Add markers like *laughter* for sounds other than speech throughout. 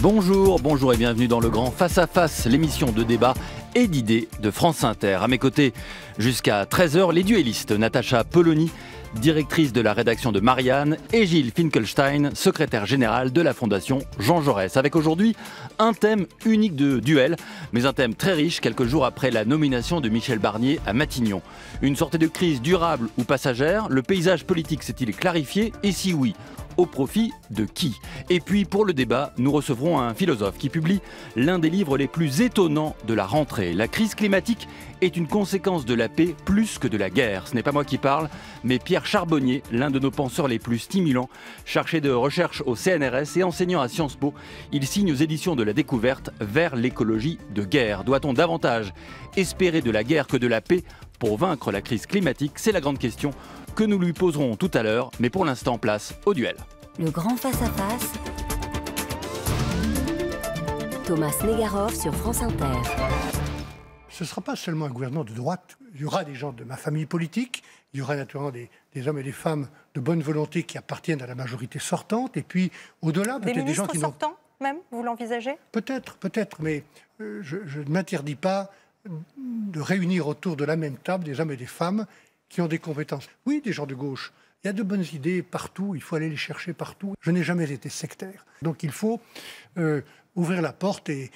Bonjour, bonjour et bienvenue dans le Grand Face à Face, l'émission de débat et d'idées de France Inter. À mes côtés, jusqu'à 13h, les duellistes Natacha Poloni, directrice de la rédaction de Marianne, et Gilles Finkelstein, secrétaire général de la Fondation Jean Jaurès. Avec aujourd'hui un thème unique de duel, mais un thème très riche quelques jours après la nomination de Michel Barnier à Matignon. Une sortie de crise durable ou passagère, le paysage politique s'est-il clarifié Et si oui, au profit de qui Et puis pour le débat, nous recevrons un philosophe qui publie l'un des livres les plus étonnants de la rentrée. La crise climatique est une conséquence de la paix plus que de la guerre. Ce n'est pas moi qui parle, mais Pierre Charbonnier, l'un de nos penseurs les plus stimulants, chargé de recherche au CNRS et enseignant à Sciences Po. Il signe aux éditions de la découverte vers l'écologie de guerre. Doit-on davantage espérer de la guerre que de la paix pour vaincre la crise climatique C'est la grande question que nous lui poserons tout à l'heure, mais pour l'instant, place au duel le grand face-à-face, Thomas Negaroff sur France Inter. Ce ne sera pas seulement un gouvernement de droite. Il y aura des gens de ma famille politique, il y aura naturellement des, hommes et des femmes de bonne volonté qui appartiennent à la majorité sortante, et puis au-delà, peut-être des gens qui sortants même, vous l'envisagez Peut-être, peut-être, mais euh, je, je ne m'interdis pas de réunir autour de la même table des hommes et des femmes qui ont des compétences. Oui, des gens de gauche, il y a de bonnes idées partout, il faut aller les chercher partout. Je n'ai jamais été sectaire. Donc il faut euh, ouvrir la porte et,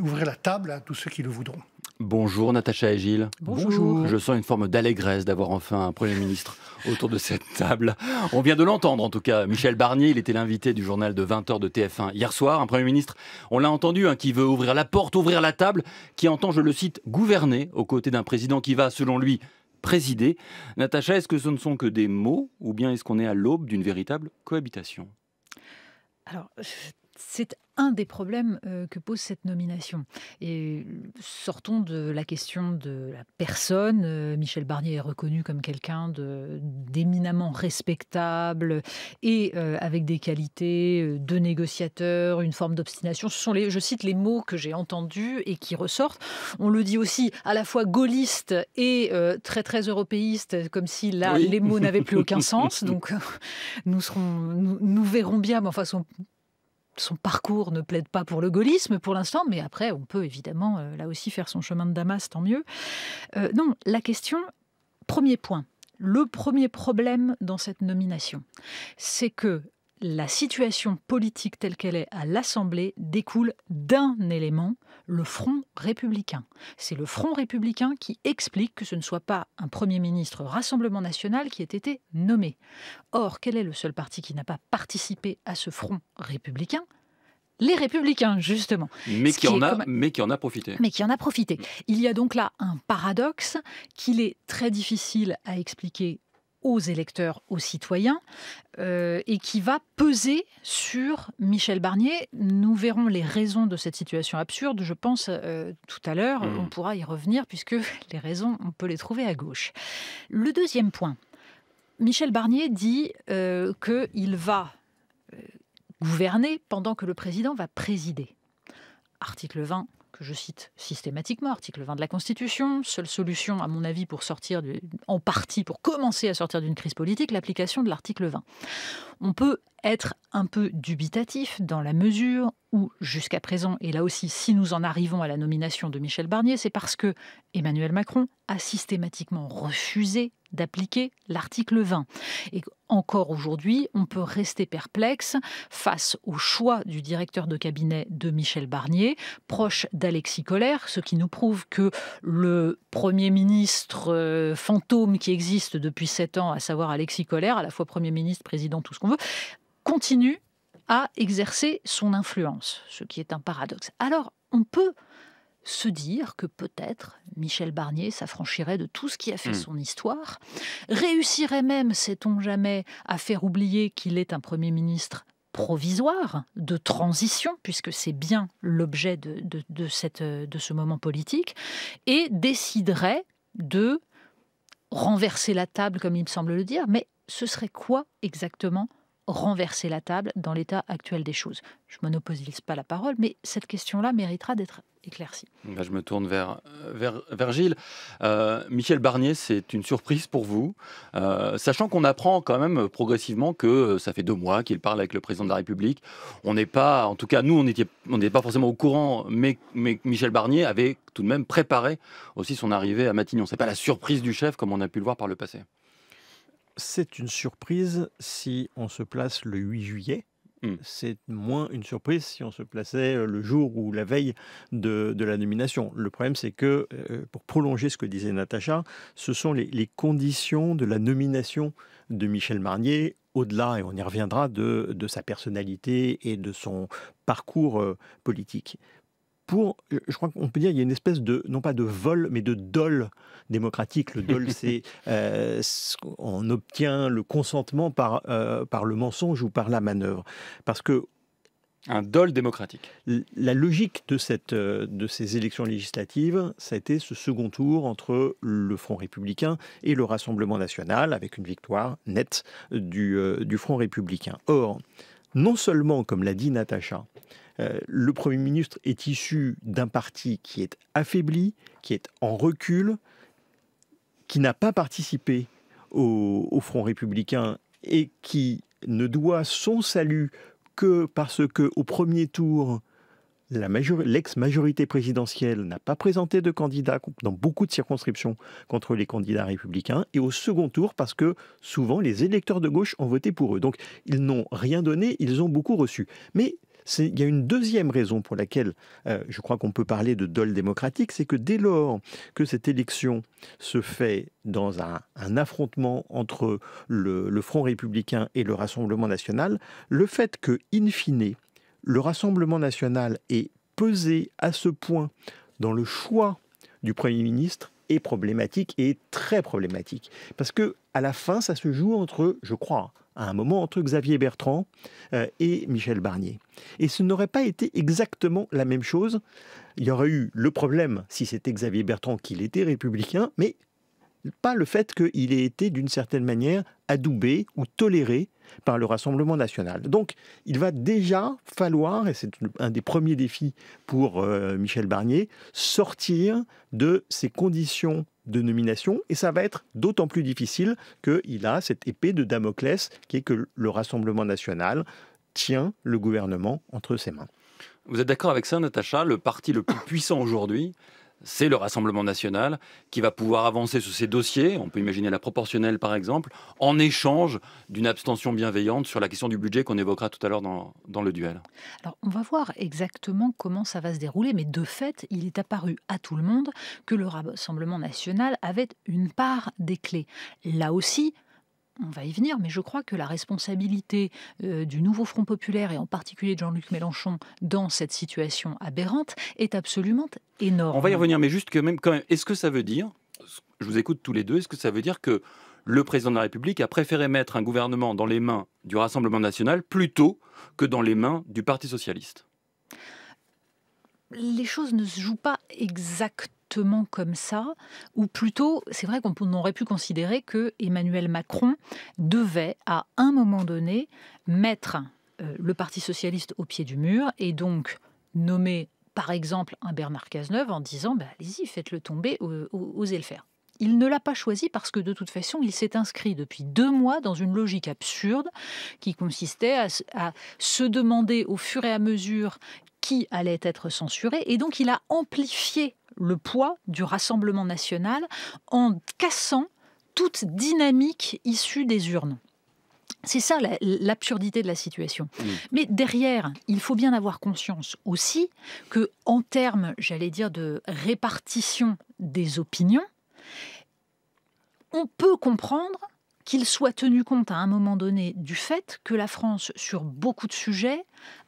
ouvrir la table à tous ceux qui le voudront. Bonjour Natacha et Gilles. Bonjour. Je sens une forme d'allégresse d'avoir enfin un Premier ministre *laughs* autour de cette table. On vient de l'entendre en tout cas. Michel Barnier, il était l'invité du journal de 20h de TF1 hier soir. Un Premier ministre, on l'a entendu, hein, qui veut ouvrir la porte, ouvrir la table, qui entend, je le cite, gouverner aux côtés d'un président qui va, selon lui, présider. Natacha, est-ce que ce ne sont que des mots ou bien est-ce qu'on est à l'aube d'une véritable cohabitation alors, c'est un des problèmes euh, que pose cette nomination. Et sortons de la question de la personne. Euh, Michel Barnier est reconnu comme quelqu'un d'éminemment respectable et euh, avec des qualités de négociateur, une forme d'obstination. Ce sont les, je cite les mots que j'ai entendus et qui ressortent. On le dit aussi à la fois gaulliste et très très européiste, comme si là les mots n'avaient plus aucun *laughs* sens. Donc nous verrons bien. Mais enfin, son parcours ne plaide pas pour le gaullisme pour l'instant, mais après, on peut évidemment euh, là aussi faire son chemin de Damas, tant mieux. Euh, non, la question, premier point, le premier problème dans cette nomination, c'est que la situation politique telle qu'elle est à l'Assemblée découle d'un élément, le Front républicain. C'est le Front républicain qui explique que ce ne soit pas un Premier ministre Rassemblement national qui ait été nommé. Or, quel est le seul parti qui n'a pas participé à ce Front républicain les républicains, justement. Mais qui, en a, en a profité. Mais qui en a profité. Il y a donc là un paradoxe qu'il est très difficile à expliquer aux électeurs, aux citoyens, euh, et qui va peser sur Michel Barnier. Nous verrons les raisons de cette situation absurde, je pense, euh, tout à l'heure. Mm. On pourra y revenir, puisque *laughs* les raisons, on peut les trouver à gauche. Le deuxième point, Michel Barnier dit euh, qu'il va gouverner pendant que le président va présider. Article 20 je cite systématiquement, l'article 20 de la Constitution, seule solution, à mon avis, pour sortir en partie, pour commencer à sortir d'une crise politique, l'application de l'article 20. On peut être un peu dubitatif dans la mesure où jusqu'à présent, et là aussi, si nous en arrivons à la nomination de Michel Barnier, c'est parce que Emmanuel Macron a systématiquement refusé d'appliquer l'article 20. Et encore aujourd'hui, on peut rester perplexe face au choix du directeur de cabinet de Michel Barnier, proche d'Alexis Collère, ce qui nous prouve que le Premier ministre euh, fantôme qui existe depuis sept ans, à savoir Alexis Collère, à la fois Premier ministre, président, tout ce qu'on veut, continue à exercer son influence, ce qui est un paradoxe. Alors, on peut se dire que peut-être Michel Barnier s'affranchirait de tout ce qui a fait hmm. son histoire, réussirait même, sait-on jamais, à faire oublier qu'il est un Premier ministre provisoire, de transition, puisque c'est bien l'objet de, cette, de ce moment politique, et déciderait de renverser la table, comme il semble le dire, mais ce serait quoi exactement renverser la table dans l'état actuel des choses Je ne monopolise pas la parole, mais cette question-là méritera d'être éclaircie. Bah, je me tourne vers, euh, vers, Gilles. Euh, Michel Barnier, c'est une surprise pour vous, euh, sachant qu'on apprend quand même progressivement que ça fait deux mois qu'il parle avec le président de la République. On n'est pas, en tout cas nous, on n'était on pas forcément au courant, mais, mais Michel Barnier avait tout de même préparé aussi son arrivée à Matignon. C'est pas la surprise du chef comme on a pu le voir par le passé c'est une surprise si on se place le 8 juillet. Hmm. C'est moins une surprise si on se plaçait euh, le jour ou la veille de, la nomination. Le problème, c'est que, euh, pour prolonger ce que disait Natacha, ce sont les, conditions de la nomination de Michel Marnier au-delà, et on y reviendra, de, sa personnalité et de son parcours euh, politique. Euh, je crois qu'on peut dire, il y a une espèce de, non pas de vol, mais de dol démocratique. Le dol, *laughs* c'est euh, on obtient le consentement par, euh, par le mensonge ou par la manœuvre. Parce que un dol démocratique. La logique de, cette, de ces élections législatives, ça a été ce second tour entre le Front républicain et le Rassemblement national, avec une victoire nette du, du Front républicain. Or, non seulement, comme l'a dit Natacha, euh, le Premier ministre est issu d'un parti qui est affaibli, qui est en recul, qui n'a pas participé au, Front républicain et qui ne doit son salut que parce que au premier tour, l'ex-majorité présidentielle n'a pas présenté de candidat dans beaucoup de circonscriptions contre les candidats républicains, et au second tour parce que souvent les électeurs de gauche ont voté pour eux. Donc ils n'ont rien donné, ils ont beaucoup reçu. Mais il y a une deuxième raison pour laquelle euh, je crois qu'on peut parler de dol démocratique, c'est que dès lors que cette élection se fait dans un, affrontement entre le, Front républicain et le Rassemblement national, le fait que, in fine, le Rassemblement national est pesé à ce point dans le choix du Premier ministre est problématique et très problématique. Parce que, à la fin, ça se joue entre, je crois, à un moment entre Xavier Bertrand euh, et Michel Barnier. Et ce n'aurait pas été exactement la même chose. Il y aurait eu le problème, si c'était Xavier Bertrand qu'il était républicain, mais pas le fait qu'il ait été d'une certaine manière adoubé ou toléré par le Rassemblement national. Donc il va déjà falloir, et c'est un des premiers défis pour euh, Michel Barnier, sortir de ces conditions de nomination et ça va être d'autant plus difficile qu'il a cette épée de Damoclès qui est que le Rassemblement national tient le gouvernement entre ses mains. Vous êtes d'accord avec ça, Natacha Le parti le plus puissant aujourd'hui, c'est le Rassemblement national qui va pouvoir avancer sur ces dossiers, on peut imaginer la proportionnelle par exemple, en échange d'une abstention bienveillante sur la question du budget qu'on évoquera tout à l'heure dans, le duel. Alors on va voir exactement comment ça va se dérouler, mais de fait, il est apparu à tout le monde que le Rassemblement national avait une part des clés. Là aussi, on va y venir, mais je crois que la responsabilité euh, du nouveau Front populaire et en particulier de Jean-Luc Mélenchon dans cette situation aberrante est absolument énorme. On va y revenir, mais juste que même quand même, est-ce que ça veut dire, je vous écoute tous les deux, est-ce que ça veut dire que le président de la République a préféré mettre un gouvernement dans les mains du Rassemblement national plutôt que dans les mains du Parti socialiste les choses ne se jouent pas exactement comme ça, ou plutôt, c'est vrai qu'on aurait pu considérer que Emmanuel Macron devait, à un moment donné, mettre euh, le Parti socialiste au pied du mur et donc nommer, par exemple, un Bernard Cazeneuve en disant bah, allez-y, faites-le tomber, osez le faire. Il ne l'a pas choisi parce que de toute façon, il s'est inscrit depuis deux mois dans une logique absurde qui consistait à, se demander au fur et à mesure qui allait être censuré. Et donc, il a amplifié le poids du Rassemblement national en cassant toute dynamique issue des urnes. C'est ça l'absurdité de la situation. Mais derrière, il faut bien avoir conscience aussi que, en termes, j'allais dire, de répartition des opinions, on peut comprendre qu'il soit tenu compte à un moment donné du fait que la France, sur beaucoup de sujets,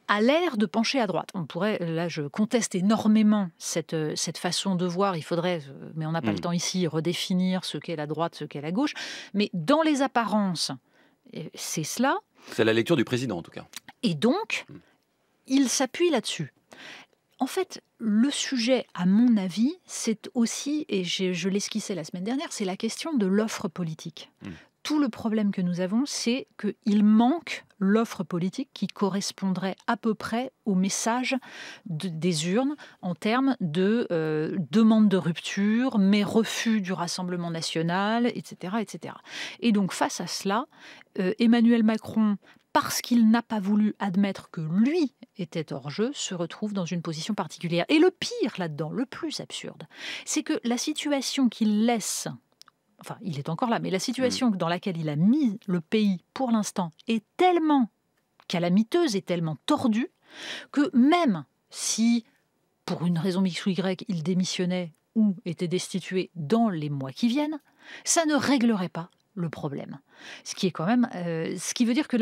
a l'air de pencher à droite. On pourrait, là, je conteste énormément cette, euh, cette façon de voir. Il faudrait, euh, mais on n'a pas le mm. temps ici, redéfinir ce qu'est la droite, ce qu'est la gauche. Mais dans les apparences, c'est cela. C'est la lecture du président, en tout cas. Et donc, mm. il s'appuie là-dessus. En fait, le sujet, à mon avis, c'est aussi, et je, l'esquissais la semaine dernière, c'est la question de l'offre politique. Mm tout le problème que nous avons, c'est qu'il manque l'offre politique qui correspondrait à peu près au message des urnes en termes de euh, demande de rupture, mais refus du Rassemblement national, etc. Et donc face à cela, euh, Emmanuel Macron, parce qu'il n'a pas voulu admettre que lui était hors-jeu, se retrouve dans une position particulière. Et le pire là-dedans, le plus absurde, c'est que la situation qu'il laisse enfin il est encore là, mais la mm. situation dans laquelle il a mis le pays pour l'instant est tellement calamiteuse et tellement tordue que même si, pour une raison X ou Y, il démissionnait ou était destitué dans les mois qui viennent, ça ne réglerait pas le problème. Ce qui est quand même, euh, ce qui veut dire que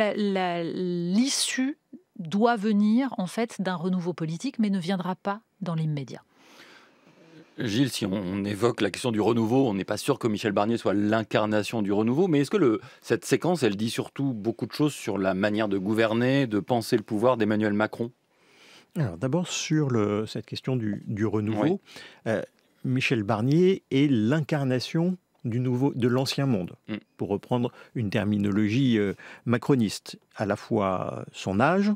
l'issue doit venir en fait d'un renouveau politique, mais ne viendra pas dans l'immédiat. Gilles, si on évoque la question du renouveau, on n'est pas sûr que Michel Barnier soit l'incarnation du renouveau, mais est-ce que cette séquence, elle dit surtout beaucoup de choses sur la manière de gouverner, de penser le pouvoir d'Emmanuel Macron Alors d'abord sur cette question du, renouveau, euh, Michel Barnier est l'incarnation du nouveau, de l'ancien monde, mm. pour reprendre une terminologie euh, macroniste, à la fois son âge,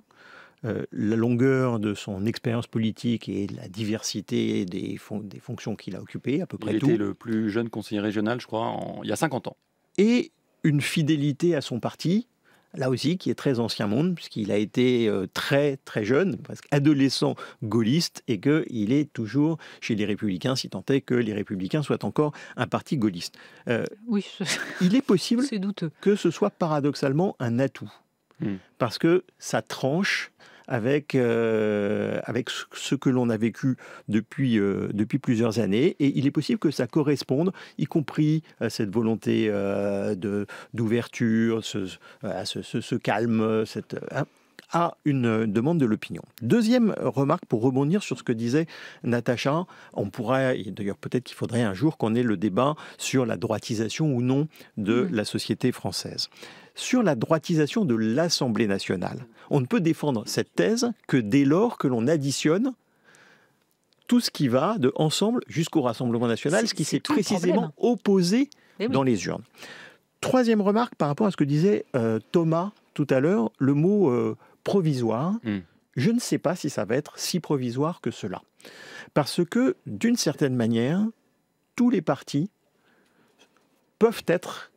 euh, la longueur de son expérience politique et la diversité des, fonctions qu'il a occupées, à peu près il tout. Il était le plus jeune conseiller régional, je crois, il y a 50 ans. Et une fidélité à son parti, là aussi, qui est très ancien monde, puisqu'il a été euh, très très jeune, presque adolescent gaulliste, et qu'il est toujours chez les Républicains, si tant est que les Républicains soient encore un parti gaulliste. Euh, oui, *laughs* il est possible que ce soit paradoxalement un atout, hmm. parce que ça tranche avec, euh, avec ce que l'on a vécu depuis, euh, depuis plusieurs années. Et il est possible que ça corresponde, y compris à cette volonté euh, d'ouverture, ce, ce, calme, cette. Hein, à une demande de l'opinion. Deuxième remarque pour rebondir sur ce que disait Natacha, on pourrait, et d'ailleurs peut-être qu'il faudrait un jour qu'on ait le débat sur la droitisation ou non de mm. la société française sur la droitisation de l'Assemblée nationale. On ne peut défendre cette thèse que dès lors que l'on additionne tout ce qui va de ensemble jusqu'au Rassemblement national, ce qui s'est précisément opposé eh dans les urnes. Troisième remarque par rapport à ce que disait euh, Thomas tout à l'heure, le mot euh, provisoire. Hmm. Je ne sais pas si ça va être si provisoire que cela. Parce que, d'une certaine manière, tous les partis peuvent être,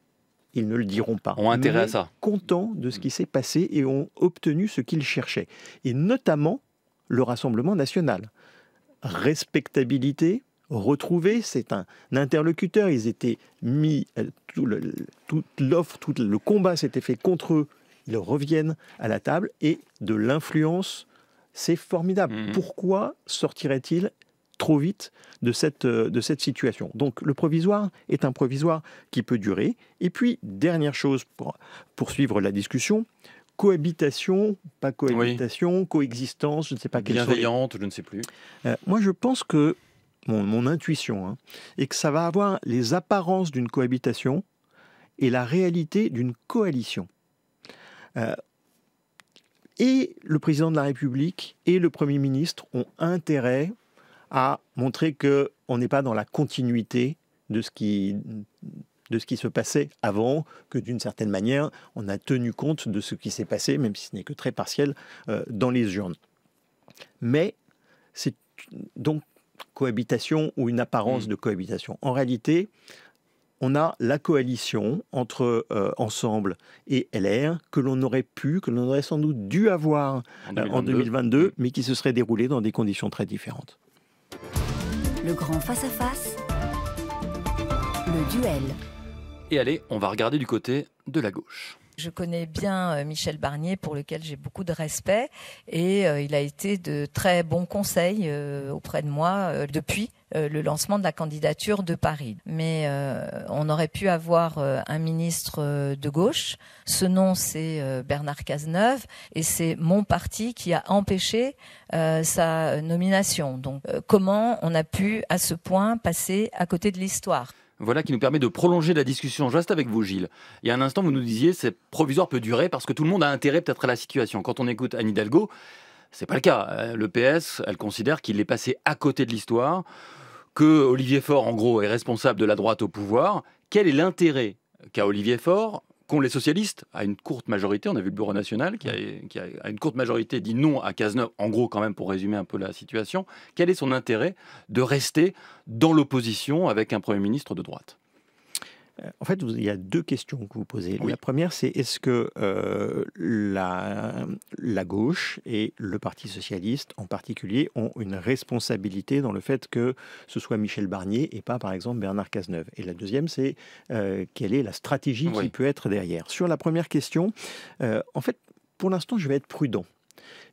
ils ne le diront pas, ont intérêt ça. contents de ce hmm. qui s'est passé et ont obtenu ce qu'ils cherchaient. Et notamment le Rassemblement national. Respectabilité, retrouver. C'est un interlocuteur. Ils étaient mis. Euh, toute l'offre, tout le combat s'était fait contre eux ils reviennent à la table et de l'influence. C'est formidable. Mhm. Pourquoi sortirait-il trop vite de cette, euh, de cette situation. Donc le provisoire est un provisoire qui peut durer. Et puis, dernière chose pour poursuivre la discussion, cohabitation, pas cohabitation, coexistence, je ne sais pas quelle Bienveillante, je ne sais plus. Euh, moi, je pense que mon, intuition hein, est que ça va avoir les apparences d'une cohabitation et la réalité d'une coalition. Euh, et le président de la République et le Premier ministre ont intérêt à montrer qu'on n'est pas dans la continuité de ce qui se passait avant, que d'une certaine manière, on a tenu compte de ce qui s'est passé, même si ce n'est que très partiel, euh, dans les urnes. Mais c'est donc cohabitation ou une apparence mmh. de cohabitation. En réalité, on a la coalition entre euh, Ensemble et LR que l'on aurait pu, que l'on aurait sans doute dû avoir en 2022. Euh, mm. mais qui se serait déroulée dans des conditions très différentes. Le grand face à -face, le duel. Et allez, on va regarder du côté de la gauche. Je connais bien euh, Michel Barnier, pour lequel j'ai beaucoup de respect, et euh, il a été de très bons conseils euh, auprès de moi depuis le lancement de la candidature de Paris. Mais on aurait pu avoir un ministre de gauche. Ce nom, c'est Bernard Cazeneuve, et c'est mon parti qui a empêché sa nomination. Donc comment on a pu à ce point passer à côté de l'histoire voilà qui nous permet de prolonger la discussion. juste avec vous, Gilles. Il y a un instant, vous nous disiez c'est provisoire peut durer parce que tout le monde a intérêt peut-être à la situation. Quand on écoute Anne Hidalgo, c'est pas le cas. Euh, le PS, elle considère qu'il est passé à côté de l'histoire, que Olivier Faure, en gros, est responsable de la droite au pouvoir. Quel est l'intérêt qu'a Olivier Faure quand les socialistes, à une courte majorité, on a vu le Bureau national qui a, une courte majorité dit non à Cazeneuve, en gros quand même pour résumer un peu la situation, quel est son intérêt de rester dans l'opposition avec un Premier ministre de droite euh, en fait, il y a deux questions que vous posez. La première, c'est est-ce que euh, la, gauche et le Parti socialiste en particulier ont une responsabilité dans le fait que ce soit Michel Barnier et pas, par exemple, Bernard Cazeneuve Et la deuxième, c'est euh, quelle est la stratégie qui peut être derrière Sur la première question, en fait, pour l'instant, je vais être prudent.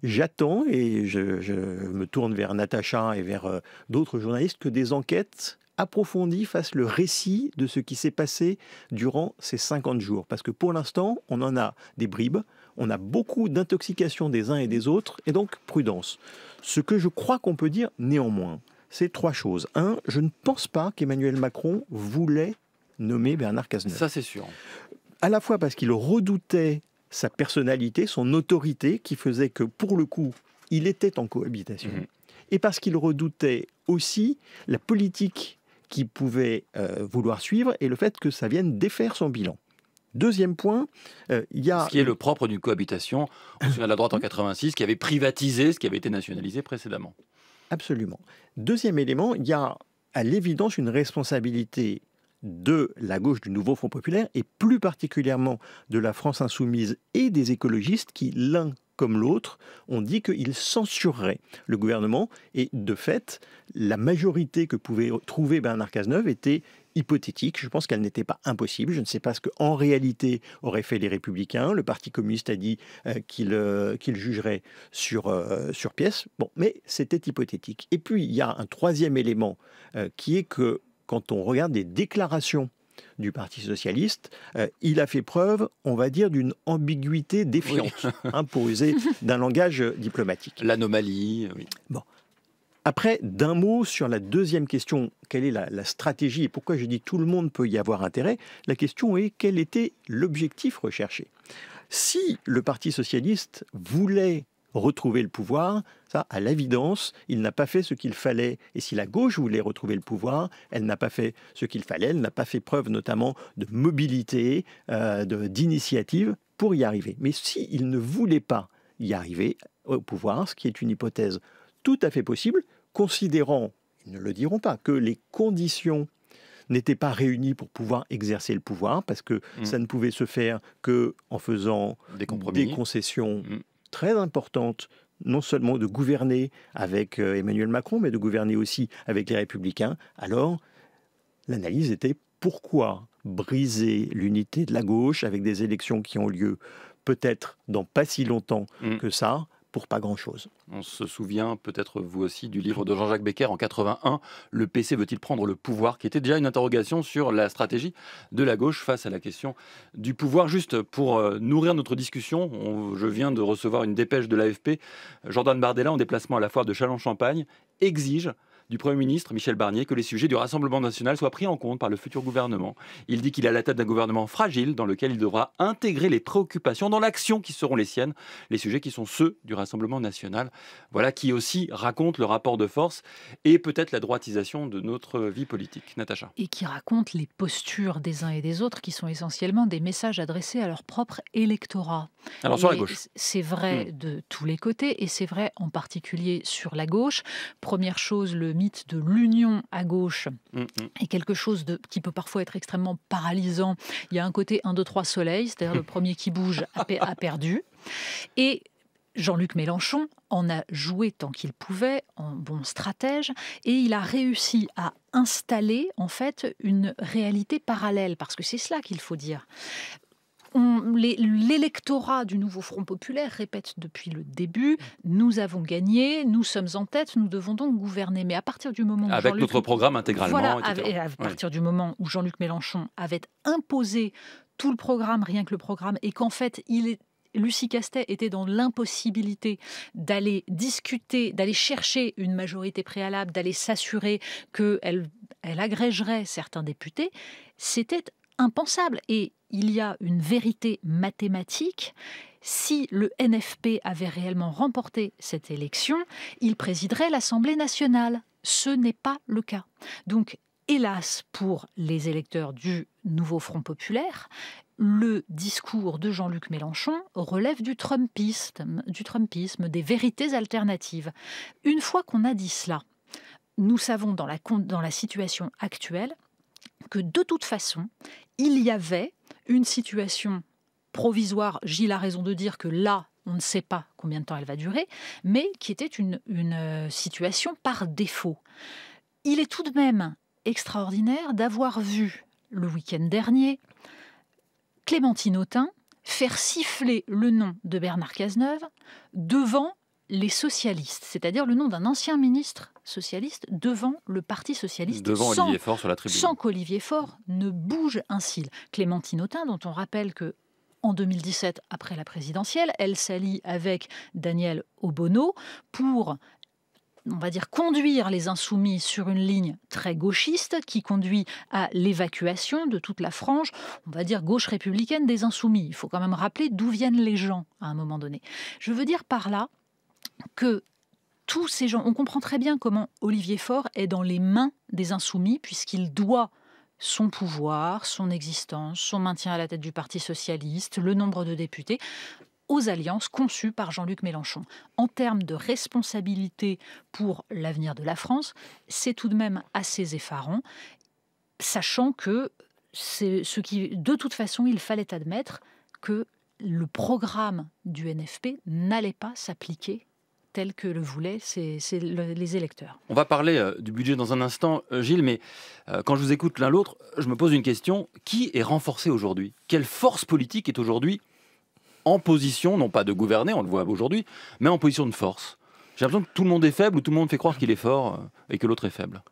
J'attends, et je, me tourne vers Natacha et vers d'autres journalistes, que des enquêtes approfondie fasse le récit de ce qui s'est passé durant ces 50 jours. Parce que pour l'instant, on en a des bribes, on a beaucoup d'intoxication des uns et des autres, et donc prudence. Ce que je crois qu'on peut dire néanmoins, c'est trois choses. Un, je ne pense pas qu'Emmanuel Macron voulait nommer Bernard Cazeneuve. Ça, c'est sûr. À la fois parce qu'il redoutait sa personnalité, son autorité, qui faisait que, pour le coup, il était en cohabitation. Mmh. Et parce qu'il redoutait aussi la politique qui pouvait euh, vouloir suivre et le fait que ça vienne défaire son bilan. Deuxième point, euh, il y a... Ce qui est le propre d'une cohabitation, on se de la droite en 86, *laughs* qui avait privatisé ce qui avait été nationalisé précédemment. Absolument. Deuxième élément, il y a à l'évidence une responsabilité de la gauche du nouveau Front populaire et plus particulièrement de la France insoumise et des écologistes qui, l'un comme l'autre on dit qu'ils censureraient le gouvernement. Et de fait, la majorité que pouvait trouver Bernard Cazeneuve était hypothétique. Je pense qu'elle n'était pas impossible. Je ne sais pas ce qu'en réalité auraient fait les républicains. Le Parti communiste a dit euh, euh, qu'il jugerait sur, euh, sur pièce. Bon, mais c'était hypothétique. Et puis, il y a un troisième élément qui est que quand on regarde des déclarations du Parti socialiste, euh, il a fait preuve, on va dire, d'une ambiguïté défiante, *laughs* imposée pour user d'un langage diplomatique. L'anomalie, oui. Bon. Après, d'un mot sur la deuxième question, quelle est la, la, stratégie et pourquoi je dis tout le monde peut y avoir intérêt, la question est quel était l'objectif recherché Si le Parti socialiste voulait retrouver le pouvoir, ça, à l'évidence, il n'a pas fait ce qu'il fallait. Et si la gauche voulait retrouver le pouvoir, elle n'a pas fait ce qu'il fallait, elle n'a pas fait preuve notamment de mobilité, euh, d'initiative pour y arriver. Mais s'il ne voulait pas y arriver au pouvoir, ce qui est une hypothèse tout à fait possible, considérant, ils ne le diront pas, que les conditions n'étaient pas réunies pour pouvoir exercer le pouvoir, parce que mmh. ça ne pouvait se faire que en faisant des, concessions mmh très importante non seulement de gouverner avec euh, Emmanuel Macron, mais de gouverner aussi avec les républicains, alors l'analyse était pourquoi briser l'unité de la gauche avec des élections qui ont lieu peut-être dans pas si longtemps mm. que ça, pour pas grand-chose. On se souvient peut-être vous aussi du livre de Jean-Jacques Becker en 81, Le PC veut-il prendre le pouvoir, qui était déjà une interrogation sur la stratégie de la gauche face à la question du pouvoir. Juste pour euh, nourrir notre discussion, je viens de recevoir une dépêche de l'AFP. Jordan Bardella, en déplacement à la foire de Chalon-Champagne, exige du Premier ministre Michel Barnier que les sujets du Rassemblement national soient pris en compte par le futur gouvernement. Il dit qu'il a la tête d'un gouvernement fragile dans lequel il devra intégrer les préoccupations dans l'action qui seront les siennes, les sujets qui sont ceux du Rassemblement national. Voilà qui aussi raconte le rapport de force et peut-être la droitisation de notre vie politique. Natacha. Et qui raconte les postures des uns et des autres qui sont essentiellement des messages adressés à leur propre électorat. Alors sur la gauche. C'est vrai hmm. de tous les côtés et c'est vrai en particulier sur la gauche. Première chose, le mythe de l'union à gauche mm, mm. est quelque chose de, qui peut parfois être extrêmement paralysant. Il y a un côté 1, 2, 3 soleils, c'est-à-dire le *laughs* premier qui bouge a, a perdu. Et Jean-Luc Mélenchon en a joué tant qu'il pouvait, en bon stratège, et il a réussi à installer en fait une réalité parallèle, parce que c'est cela qu'il faut dire l'électorat du nouveau Front populaire répète depuis le début mm. nous avons gagné, nous sommes en tête, nous devons donc gouverner. Mais à partir du moment où avec notre programme intégralement, à partir du moment où Jean-Luc Mélenchon avait imposé tout le programme, rien que le programme, et qu'en fait Lucie Castet était dans l'impossibilité d'aller discuter, d'aller chercher une majorité préalable, d'aller s'assurer qu'elle elle agrégerait certains députés, c'était impensable. Et il y a une vérité mathématique. Si le NFP avait réellement remporté cette élection, il présiderait l'Assemblée nationale. Ce n'est pas le cas. Donc, hélas pour les électeurs du nouveau Front populaire, le discours de Jean-Luc Mélenchon relève du Trumpisme, des vérités alternatives. Une fois qu'on a dit cela, nous savons dans la, dans la situation actuelle que de toute façon, il y avait une situation provisoire, Gilles a raison de dire que là, on ne sait pas combien de temps elle va durer, mais qui était une, euh, situation par défaut. Il est tout de même extraordinaire d'avoir vu le week-end dernier Clémentine Autain faire siffler le nom de Bernard Cazeneuve devant les socialistes, c'est-à-dire le nom d'un ancien ministre socialiste devant le Parti socialiste. Devant sans, Olivier Faure sur la tribune. Sans qu'Olivier Faure ne bouge un cil. Clémentine Autain, dont on rappelle que en 2017, après la présidentielle, elle s'allie avec Daniel Obono pour on va dire, conduire les insoumis sur une ligne très gauchiste qui conduit à l'évacuation de toute la frange, on va dire, gauche républicaine des insoumis. Il faut quand même rappeler d'où viennent les gens à un moment donné. Je veux dire par là que tous ces gens, on comprend très bien comment Olivier Faure est dans les mains des insoumis, puisqu'il doit son pouvoir, son existence, son maintien à la tête du Parti socialiste, le nombre de députés, aux alliances conçues par Jean-Luc Mélenchon. En termes de responsabilité pour l'avenir de la France, c'est tout de même assez effarant, sachant que c'est ce qui, de toute façon, il fallait admettre que le programme du NFP n'allait pas s'appliquer tel que le voulaient les électeurs. On va parler euh, du budget dans un instant, euh, Gilles, mais euh, quand je vous écoute l'un l'autre, je me pose une question. Qui est renforcé aujourd'hui Quelle force politique est aujourd'hui en position, non pas de gouverner, on le voit aujourd'hui, mais en position de force J'ai l'impression que tout le monde est faible ou tout le monde fait croire qu'il est fort et que l'autre est faible.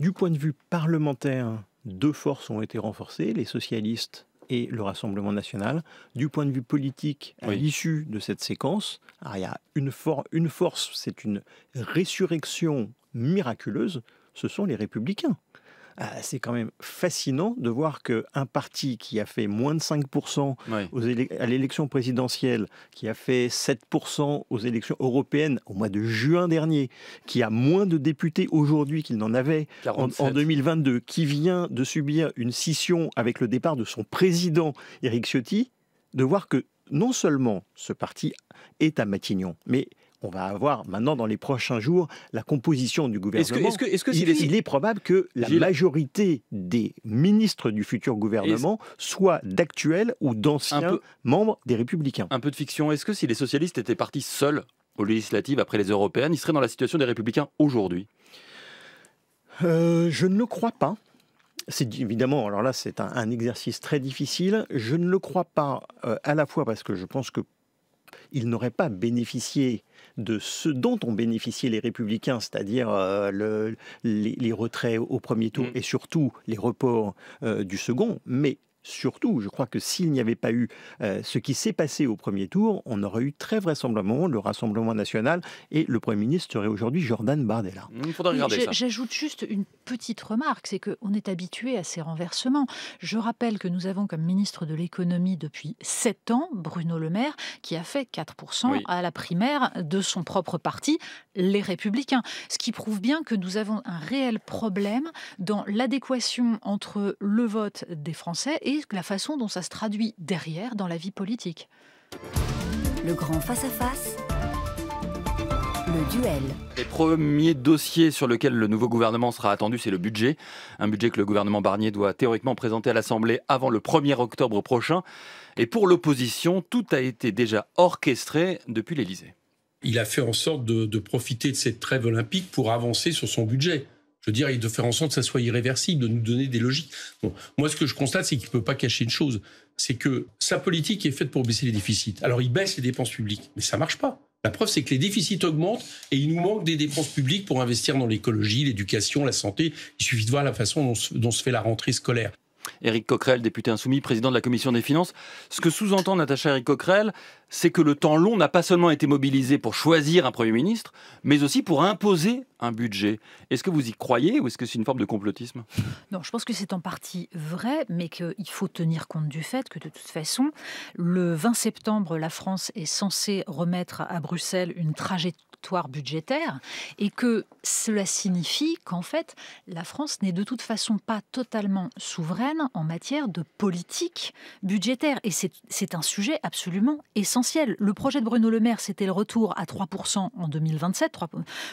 du point de vue parlementaire, deux forces ont été renforcées, les socialistes et le Rassemblement national. Du point de vue politique, à l'issue de cette séquence, il y a une force, c'est une résurrection miraculeuse, ce sont les républicains. Ah, c'est quand même fascinant de voir qu'un parti qui a fait moins de 5% à l'élection présidentielle, qui a fait 7% aux élections européennes au mois de juin dernier, qui a moins de députés aujourd'hui qu'il n'en avait en, 2022, qui vient de subir une scission avec le départ de son président Éric Ciotti, de voir que non seulement ce parti est à Matignon, mais on va avoir maintenant dans les prochains jours la composition du gouvernement. Est-ce que, est, il, est probable que la majorité des ministres du futur gouvernement soient d'actuels ou d'anciens membres des Républicains Un peu de fiction. Est-ce que si les socialistes étaient partis seuls aux législatives après les européennes, ils seraient dans la situation des Républicains aujourd'hui euh, Je ne le crois pas. C'est évidemment, alors là, c'est un, exercice très difficile. Je ne le crois pas euh, à la fois parce que je pense que il n'aurait pas bénéficié de ce dont ont bénéficié les républicains, c'est-à-dire euh, les, retraits au premier tour mm. et surtout les reports euh, du second, mais surtout, je crois que s'il n'y avait pas eu euh, ce qui s'est passé au premier tour, on aurait eu très vraisemblablement le Rassemblement national et le Premier ministre serait aujourd'hui Jordan Bardella. J'ajoute juste une petite remarque, c'est qu'on est habitué à ces renversements. Je rappelle que nous avons comme ministre de l'économie depuis 7 ans Bruno Le Maire qui a fait 4% à la primaire de son propre parti, les Républicains. Ce qui prouve bien que nous avons un réel problème dans l'adéquation entre le vote des Français et la façon dont ça se traduit derrière dans la vie politique. Le grand face-à-face. le duel. Les premiers dossiers sur lesquels le nouveau gouvernement sera attendu, c'est le budget. Un budget que le gouvernement Barnier doit théoriquement présenter à l'Assemblée avant le 1er octobre prochain. Et pour l'opposition, tout a été déjà orchestré depuis l'Élysée. Il a fait en sorte de profiter de cette trêve olympique pour avancer sur son budget. Je veux dire, de faire en sorte que ça soit irréversible, de nous donner des logiques. moi, ce que je constate, c'est qu'il ne peut pas cacher une chose, c'est que sa politique est faite pour baisser les déficits. Alors, il baisse les dépenses publiques, mais ça ne marche pas. La preuve, c'est que les déficits augmentent et il nous manque des dépenses publiques pour investir dans l'écologie, l'éducation, la santé. Il suffit de voir la façon dont se, dont se fait la rentrée scolaire. Éric Coquerel, député insoumis, président de la commission des finances. Ce que sous-entend Natacha Éric Coquerel, c'est que le temps long n'a pas seulement été mobilisé pour choisir un Premier ministre, mais aussi pour imposer un budget. Est-ce que vous y croyez ou est-ce que c'est une forme de complotisme Non, je pense que c'est en partie vrai, mais qu'il faut tenir compte du fait que de toute façon, le 20 septembre, la France est censée remettre à Bruxelles une trajectoire budgétaire et que cela signifie qu'en fait, la France n'est de toute façon pas totalement souveraine en matière de politique budgétaire. Et c'est un sujet absolument essentiel. Le projet de Bruno Le Maire, c'était le retour à 3% en 2027,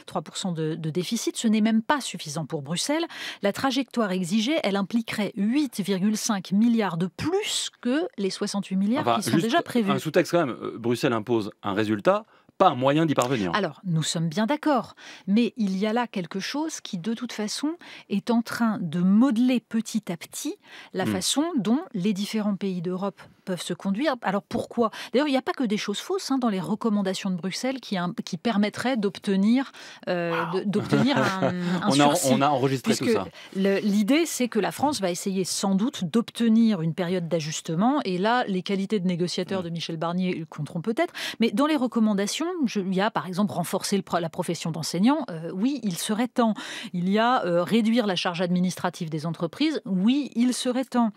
3%, de, déficit. Ce n'est même pas suffisant pour Bruxelles. La trajectoire exigée, elle impliquerait 8,5 milliards de plus que les 68 milliards qui sont déjà prévus. Un sous-texte quand même, euh, Bruxelles impose un résultat pas un moyen d'y parvenir. Alors, nous sommes bien d'accord, mais il y a là quelque chose qui, de toute façon, est en train de modeler petit à petit la hmm. façon dont les différents pays d'Europe peuvent se conduire. Alors pourquoi D'ailleurs, il n'y a pas que des choses fausses hein, dans les recommandations de Bruxelles qui, hein, permettraient d'obtenir euh, *laughs* un, on, a, enregistré tout ça. L'idée, c'est que la France va essayer sans doute d'obtenir une période d'ajustement. Et là, les qualités de négociateur mm. de Michel Barnier compteront peut-être. Mais dans les recommandations, je, il y a par exemple renforcer le, la profession d'enseignant. Euh, oui, il serait temps. Il y a euh, réduire la charge administrative des entreprises. Oui, il serait temps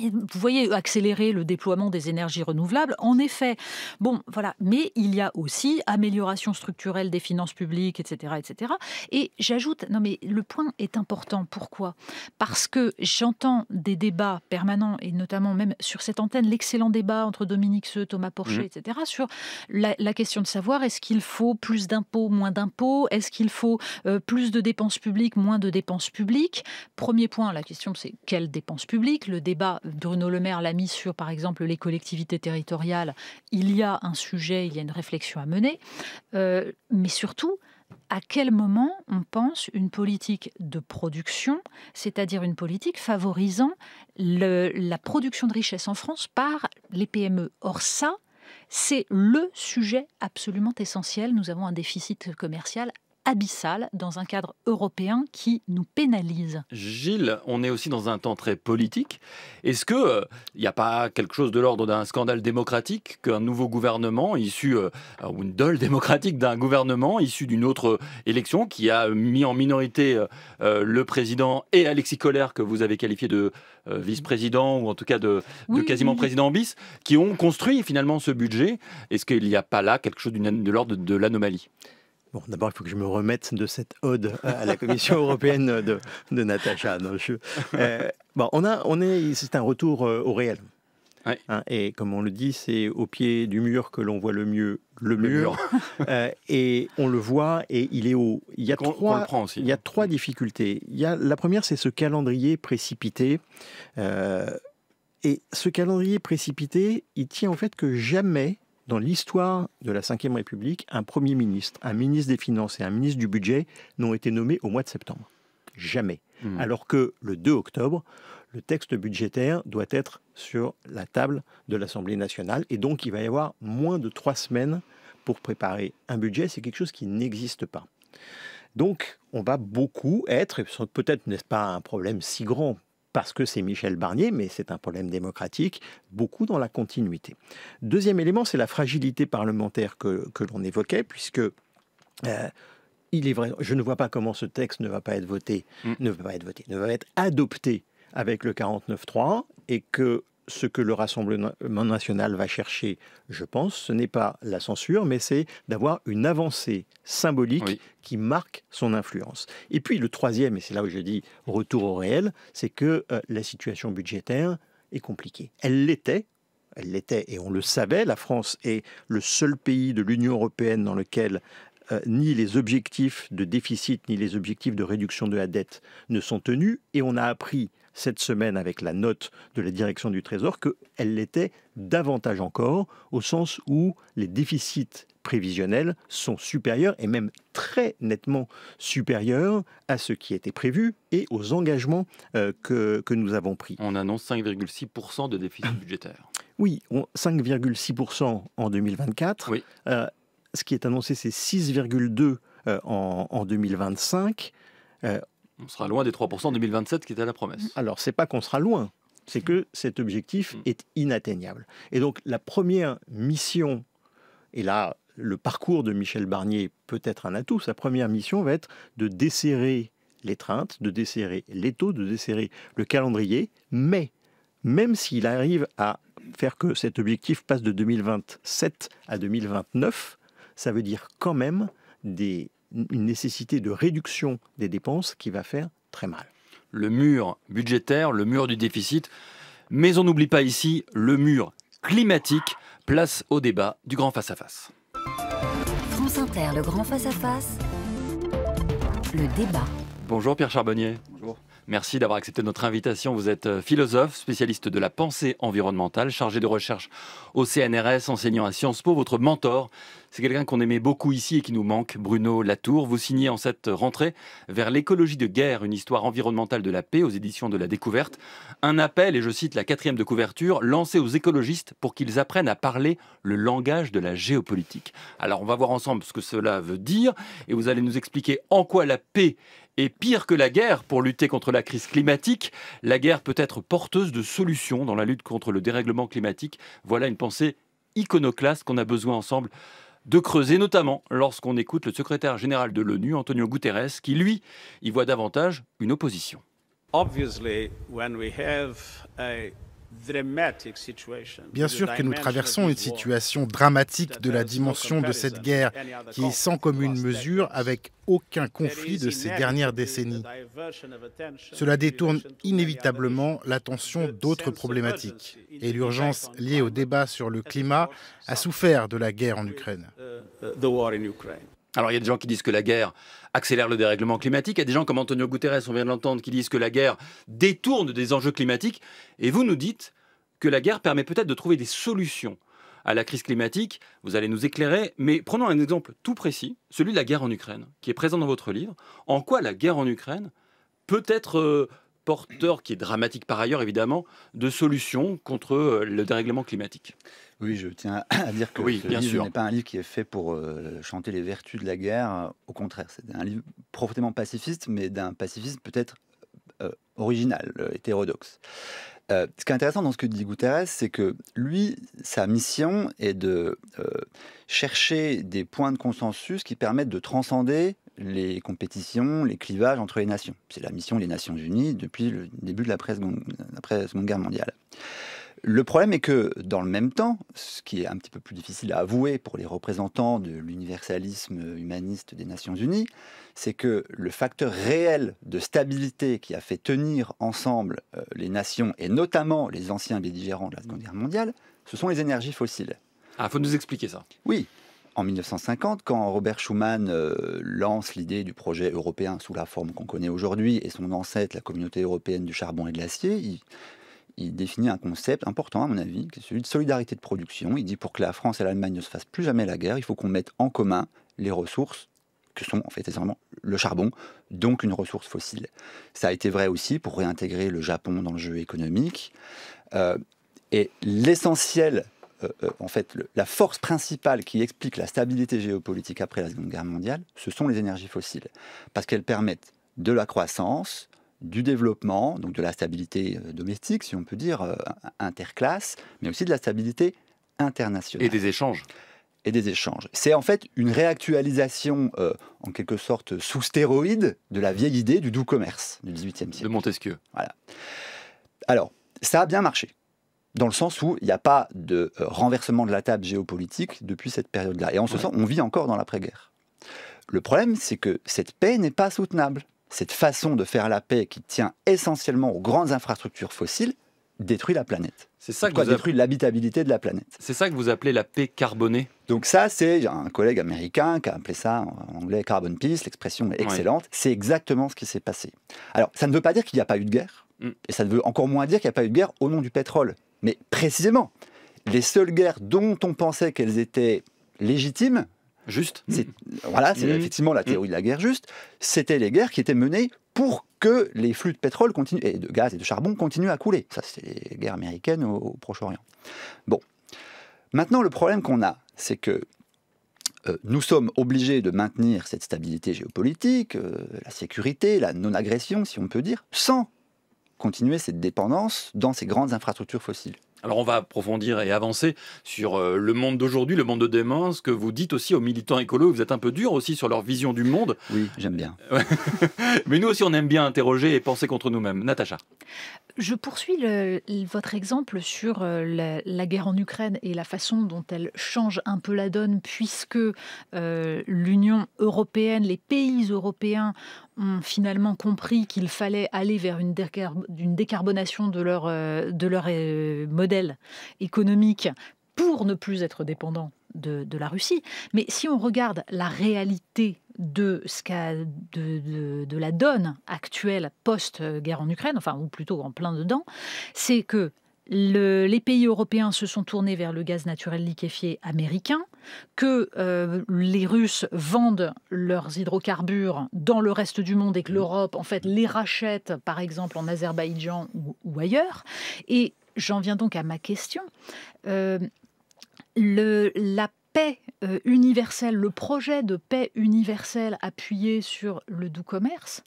vous voyez, accélérer le déploiement des énergies renouvelables, en effet. Bon, voilà. Mais il y a aussi amélioration structurelle des finances publiques, etc., etc. Et j'ajoute, non mais le point est important. Pourquoi Parce que j'entends des débats permanents et notamment même sur cette antenne l'excellent débat entre Dominique Seux, Thomas Porcher, mmh. etc. sur la, question de savoir est-ce qu'il faut plus d'impôts, moins d'impôts, est-ce qu'il faut euh, plus de dépenses publiques, moins de dépenses publiques. Premier point, la question c'est quelles dépenses publiques. Le débat Bruno Le Maire l'a mis sur, par exemple, les collectivités territoriales. Il y a un sujet, il y a une réflexion à mener. Euh, mais surtout, à quel moment on pense une politique de production, c'est-à-dire une politique favorisant la production de richesses en France par les PME. Or ça, c'est le sujet absolument essentiel. Nous avons un déficit commercial abyssale dans un cadre européen qui nous pénalise. Gilles, on est aussi dans un temps très politique. Est-ce qu'il n'y euh, a pas quelque chose de l'ordre d'un scandale démocratique qu'un nouveau gouvernement issu, euh, ou une dole démocratique d'un gouvernement issu d'une autre euh, élection qui a mis en minorité le président et Alexis Collère, que vous avez qualifié de vice-président ou en tout cas de, quasiment président bis, qui ont construit finalement ce budget Est-ce qu'il n'y a pas là quelque chose de l'ordre de l'anomalie Bon, d'abord, il faut que je me remette de cette ode à la Commission *laughs* européenne de, de Natacha. Euh, bon, on a, on est, c'est un retour euh, au réel. Hein, et comme on le dit, c'est au pied du mur que l'on voit le mieux le, mur. *laughs* Euh, et on le voit et il est haut. Il y a, trois, il y a hein. trois mm. difficultés. Il y a, la première, c'est ce calendrier précipité. et ce calendrier précipité, il tient en fait que jamais dans l'histoire de la Ve République, un Premier ministre, un ministre des Finances et un ministre du Budget n'ont été nommés au mois de septembre. Jamais. Hmm. Alors que le 2 octobre, le texte budgétaire doit être sur la table de l'Assemblée nationale et donc il va y avoir moins de trois semaines pour préparer un budget. C'est quelque chose qui n'existe pas. Donc, on va beaucoup être, et peut-être n'est-ce pas un problème si grand parce que c'est Michel Barnier, mais c'est un problème démocratique, beaucoup dans la continuité. Deuxième élément, c'est la fragilité parlementaire que, l'on évoquait, puisque... Euh, il est vrai, je ne vois pas comment ce texte ne va pas être voté, mm. ne va pas être voté, ne va être adopté avec le 49.3 et que ce que le Rassemblement national va chercher, je pense, ce n'est pas la censure, mais c'est d'avoir une avancée symbolique qui marque son influence. Et puis le troisième, et c'est là où je dis retour au réel, c'est que euh, la situation budgétaire est compliquée. Elle l'était, elle l'était et on le savait, la France est le seul pays de l'Union européenne dans lequel euh, ni les objectifs de déficit ni les objectifs de réduction de la dette ne sont tenus, et on a appris cette semaine avec la note de la direction du Trésor qu'elle l'était davantage encore, au sens où les déficits prévisionnels sont supérieurs et même très nettement supérieurs à ce qui était prévu et aux engagements euh, que, que nous avons pris. On annonce 5,6% de déficit budgétaire. *clears throat* Oui, 5,6% en 2024. Oui. Euh, ce qui est annoncé, c'est 6,2% euh, en, 2025. On sera loin des 3% en 2027 qui était la promesse. Alors, c'est pas qu'on sera loin, c'est que cet objectif mm. est inatteignable. Et donc, la première mission, et là, le parcours de Michel Barnier peut être un atout, sa première mission va être de desserrer l'étreinte, de desserrer les taux, de desserrer le calendrier, mais même s'il arrive à faire que cet objectif passe de 2027 à 2029, ça veut dire quand même des une nécessité de réduction des dépenses qui va faire très mal. Le mur budgétaire, le mur du déficit, mais on n'oublie pas ici le mur climatique, place au débat du grand face-à-face. France Inter, le grand face à -face, le débat. Bonjour Pierre Charbonnier. Bonjour. Merci d'avoir accepté notre invitation. Vous êtes euh, philosophe, spécialiste de la pensée environnementale, chargé de recherche au CNRS, enseignant à Sciences Po. Votre mentor, c'est quelqu'un qu'on aimait beaucoup ici et qui nous manque, Bruno Latour. Vous signez en cette rentrée vers l'écologie de guerre, une histoire environnementale de la paix aux éditions de la découverte. Un appel, et je cite la quatrième de couverture, lancé aux écologistes pour qu'ils apprennent à parler le langage de la géopolitique. Alors on va voir ensemble ce que cela veut dire et vous allez nous expliquer en quoi la paix et pire que la guerre, pour lutter contre la crise climatique, la guerre peut être porteuse de solutions dans la lutte contre le dérèglement climatique. Voilà une pensée iconoclaste qu'on a besoin ensemble de creuser, notamment lorsqu'on écoute le secrétaire général de l'ONU, Antonio Guterres, qui, lui, y voit davantage une opposition. Obviously, Bien sûr que nous traversons une situation dramatique de la dimension de cette guerre qui est sans commune mesure avec aucun conflit de ces dernières décennies. Cela détourne inévitablement l'attention d'autres problématiques et l'urgence liée au débat sur le climat a souffert de la guerre en Ukraine. Uh, alors il y a des gens qui disent que la guerre accélère le dérèglement climatique, il y a des gens comme Antonio Guterres, on vient de l'entendre, qui disent que la guerre détourne des enjeux climatiques, et vous nous dites que la guerre permet peut-être de trouver des solutions à la crise climatique. Vous allez nous éclairer, mais prenons un exemple tout précis, celui de la guerre en Ukraine, qui est présent dans votre livre. En quoi la guerre en Ukraine peut être euh, porteur, qui est dramatique par ailleurs évidemment, de solutions contre euh, le dérèglement climatique. Oui, je tiens à *coughs* dire que oui, ce bien livre n'est pas un livre qui est fait pour euh, chanter les vertus de la guerre. Au contraire, c'est un livre profondément pacifiste, mais d'un pacifisme peut-être euh, original, hétérodoxe. ce qui est intéressant dans ce que dit Guterres, c'est que lui, sa mission est de chercher des points de consensus qui permettent de transcender les compétitions, les clivages entre les nations. C'est la mission des Nations Unies depuis le début de la la Seconde Guerre mondiale. Le problème est que, dans le même temps, ce qui est un petit peu plus difficile à avouer pour les représentants de l'universalisme humaniste des Nations Unies, c'est que le facteur réel de stabilité qui a fait tenir ensemble euh, les nations, et notamment les anciens belligérants de la Seconde Guerre mondiale, ce sont les énergies fossiles. Ah, faut nous expliquer ça. Oui, en 1950, quand Robert Schuman euh, lance l'idée du projet européen sous la forme qu'on connaît aujourd'hui et son ancêtre, la communauté européenne du charbon et de l'acier, il, définit un concept important à mon avis, qui celui de solidarité de production. Il dit pour que la France et l'Allemagne ne se fassent plus jamais la guerre, il faut qu'on mette en commun les ressources que sont en fait essentiellement le charbon, donc une ressource fossile. Ça a été vrai aussi pour réintégrer le Japon dans le jeu économique. Euh, et l'essentiel euh, euh, en fait, la force principale qui explique la stabilité géopolitique après la Seconde Guerre mondiale, ce sont les énergies fossiles, parce qu'elles permettent de la croissance, du développement, donc de la stabilité euh, domestique, si on peut dire, interclasse, mais aussi de la stabilité internationale. Et des échanges et des échanges. C'est en fait une réactualisation, en quelque sorte sous stéroïde, de la vieille idée du doux commerce du XVIIIe siècle. De Montesquieu. Voilà. Alors, ça a bien marché dans le sens où il n'y a pas de euh, renversement de la table géopolitique depuis cette période-là. Et en ce sens, on vit encore dans l'après-guerre. Le problème, c'est que cette paix n'est pas soutenable. Cette façon de faire la paix qui tient essentiellement aux grandes infrastructures fossiles détruit la planète. C'est ça que vous détruit l'habitabilité de la planète. C'est ça que vous appelez la paix carbonée. Donc ça, c'est un collègue américain qui a appelé ça en anglais carbon peace. L'expression est excellente. C'est exactement ce qui s'est passé. Alors, ça ne veut pas dire qu'il n'y a pas eu de guerre, mm. et ça ne veut encore moins dire qu'il n'y a pas eu de guerre au nom du pétrole. Mais précisément, les seules guerres dont on pensait qu'elles étaient légitimes, juste, c'est, voilà, c'est mmh. effectivement la mmh. théorie de la guerre juste, c'était les guerres qui étaient menées pour que les flux de pétrole et de gaz et de charbon continuent à couler. Ça, c'est les guerres américaines au, Proche-Orient. Bon. Maintenant, le problème qu'on a, c'est que euh, nous sommes obligés de maintenir cette stabilité géopolitique, euh, la sécurité, la non-agression, si on peut dire, sans continuer cette dépendance dans ces grandes infrastructures fossiles. Alors on va approfondir et avancer sur euh, le monde d'aujourd'hui, le monde de demain, que vous dites aussi aux militants écolos, vous êtes un peu dur aussi sur leur vision du monde. Oui, j'aime bien. *laughs* Mais nous aussi on aime bien interroger et penser contre nous-mêmes. Natacha. Je poursuis votre exemple sur euh, la, guerre en Ukraine et la façon dont elle change un peu la donne, puisque euh, l'Union européenne, les pays européens ont finalement compris qu'il fallait aller vers une, décarbonation de leur, euh, de leur modèle économique pour ne plus être dépendant de la Russie. Mais si on regarde la réalité de, ce de, la donne actuelle post-guerre en Ukraine, enfin, ou plutôt en plein dedans, c'est que les pays européens se sont tournés vers le gaz naturel liquéfié américain, que euh, les Russes vendent leurs hydrocarbures dans le reste du monde et que mmh. l'Europe, en fait, les rachète, par exemple, en Azerbaïdjan ou, ailleurs. Et j'en viens donc à ma question. Euh, la paix euh, universel, le projet de paix universelle appuyé sur le doux commerce,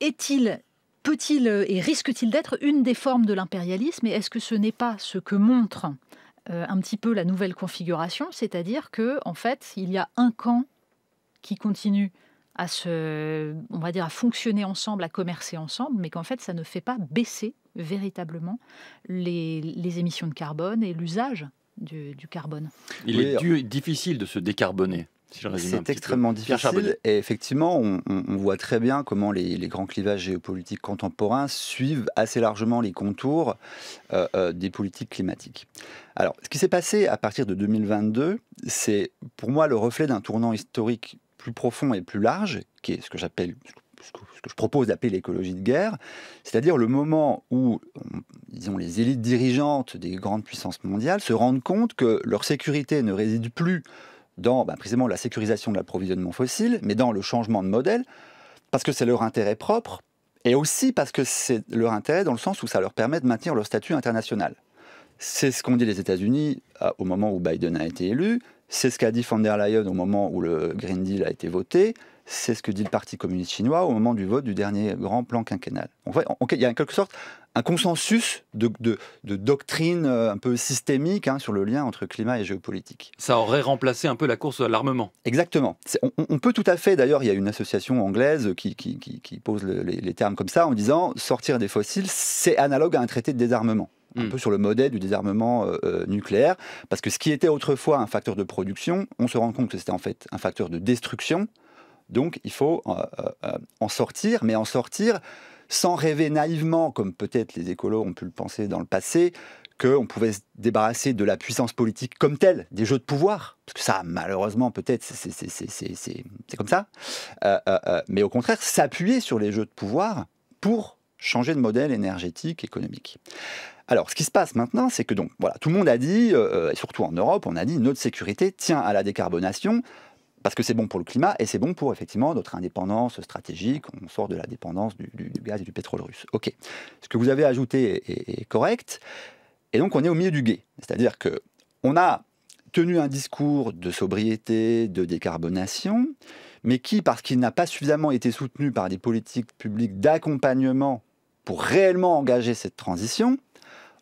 est-il peut-il et risque-t-il d'être une des formes de l'impérialisme Et est-ce que ce n'est pas ce que montre euh, un petit peu la nouvelle configuration, c'est-à-dire que en fait, il y a un camp qui continue à se, on va dire, à fonctionner ensemble, à commercer ensemble, mais qu'en fait, ça ne fait pas baisser véritablement les émissions de carbone et l'usage du, carbone. Il est difficile de se décarboner. Si c'est extrêmement difficile et effectivement, on, voit très bien comment les, grands clivages géopolitiques contemporains suivent assez largement les contours euh, euh, des politiques climatiques. Alors, ce qui s'est passé à partir de 2022, c'est pour moi le reflet d'un tournant historique plus profond et plus large, qui est ce que j'appelle, ce que, je propose d'appeler l'écologie de guerre, c'est-à-dire le moment où, disons, les élites dirigeantes des grandes puissances mondiales se rendent compte que leur sécurité ne réside plus dans bah, précisément la sécurisation de l'approvisionnement fossile, mais dans le changement de modèle, parce que c'est leur intérêt propre, et aussi parce que c'est leur intérêt dans le sens où ça leur permet de maintenir leur statut international. C'est ce qu'ont dit les États-Unis euh, au moment où Biden a été élu, c'est ce qu'a dit von der Leyen au moment où le Green Deal a été voté, c'est ce que dit le Parti communiste chinois au moment du vote du dernier grand plan quinquennal. En fait, il y a en quelque sorte un consensus de, doctrine euh, un peu systémique hein, sur le lien entre climat et géopolitique. Ça aurait remplacé un peu la course à l'armement. Exactement. On, peut tout à fait, d'ailleurs, il y a une association anglaise qui, pose les, termes comme ça en disant sortir des fossiles, c'est analogue à un traité de désarmement un hmm. peu sur le modèle du désarmement euh, euh, nucléaire, parce que ce qui était autrefois un facteur de production, on se rend compte que c'était en fait un facteur de destruction, donc il faut euh, euh, en sortir, mais en sortir sans rêver naïvement, comme peut-être les écolos ont pu le penser dans le passé, qu'on pouvait se débarrasser de la puissance politique comme telle, des jeux de pouvoir, parce que ça, malheureusement, peut-être, c'est comme ça, euh, mais au contraire, s'appuyer sur les jeux de pouvoir pour changer de modèle énergétique, économique. Alors, ce qui se passe maintenant, c'est que donc, voilà, tout le monde a dit, et surtout en Europe, on a dit, notre sécurité tient à la décarbonation, parce que c'est bon pour le climat et c'est bon pour effectivement notre indépendance stratégique. On sort de la dépendance du, gaz et du pétrole russe. Ok. Ce que vous avez ajouté est, correct. Et donc on est au milieu du guet, c'est-à-dire que on a tenu un discours de sobriété, de décarbonation, mais qui, parce qu'il n'a pas suffisamment été soutenu par des politiques publiques d'accompagnement pour réellement engager cette transition,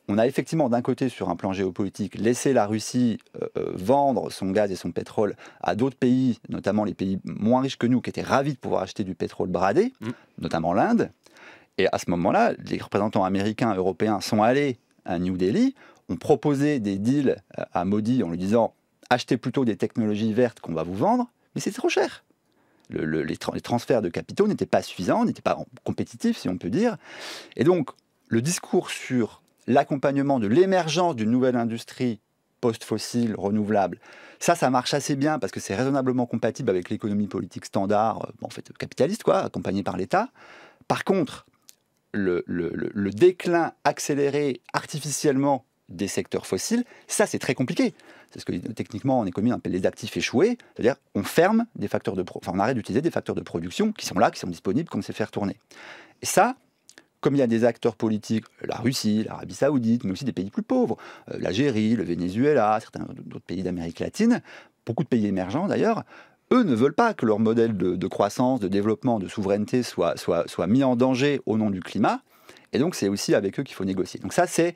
on a effectivement d'un côté, sur un plan géopolitique, laissé la Russie euh, euh, vendre son gaz et son pétrole à d'autres pays, notamment les pays moins riches que nous, qui étaient ravis de pouvoir acheter du pétrole bradé, mm. notamment l'Inde. Et à ce moment-là, les représentants américains, européens sont allés à New Delhi, ont proposé des deals euh, à Modi en lui disant achetez plutôt des technologies vertes qu'on va vous vendre, mais c'est trop cher. les, transferts de capitaux n'étaient pas suffisants, n'étaient pas compétitifs, si on peut dire. Et donc, le discours sur l'accompagnement de l'émergence d'une nouvelle industrie post-fossile, renouvelable. Ça, ça marche assez bien parce que c'est raisonnablement compatible avec l'économie politique standard, euh, en fait capitaliste, quoi, accompagnée par l'État. Par contre, le, déclin accéléré artificiellement des secteurs fossiles, ça c'est très compliqué. C'est ce que techniquement en économie on appelle les actifs échoués, c'est-à-dire on ferme des facteurs de, enfin, on arrête d'utiliser des facteurs de production qui sont là, qui sont disponibles, qu'on sait faire tourner. Et ça, comme il y a des acteurs politiques, la Russie, l'Arabie saoudite, mais aussi des pays plus pauvres, euh, l'Algérie, le Venezuela, certains d'autres pays d'Amérique latine, beaucoup de pays émergents d'ailleurs, eux ne veulent pas que leur modèle de, croissance, de développement, de souveraineté soit, soit, soit, mis en danger au nom du climat. Et donc c'est aussi avec eux qu'il faut négocier. Donc ça c'est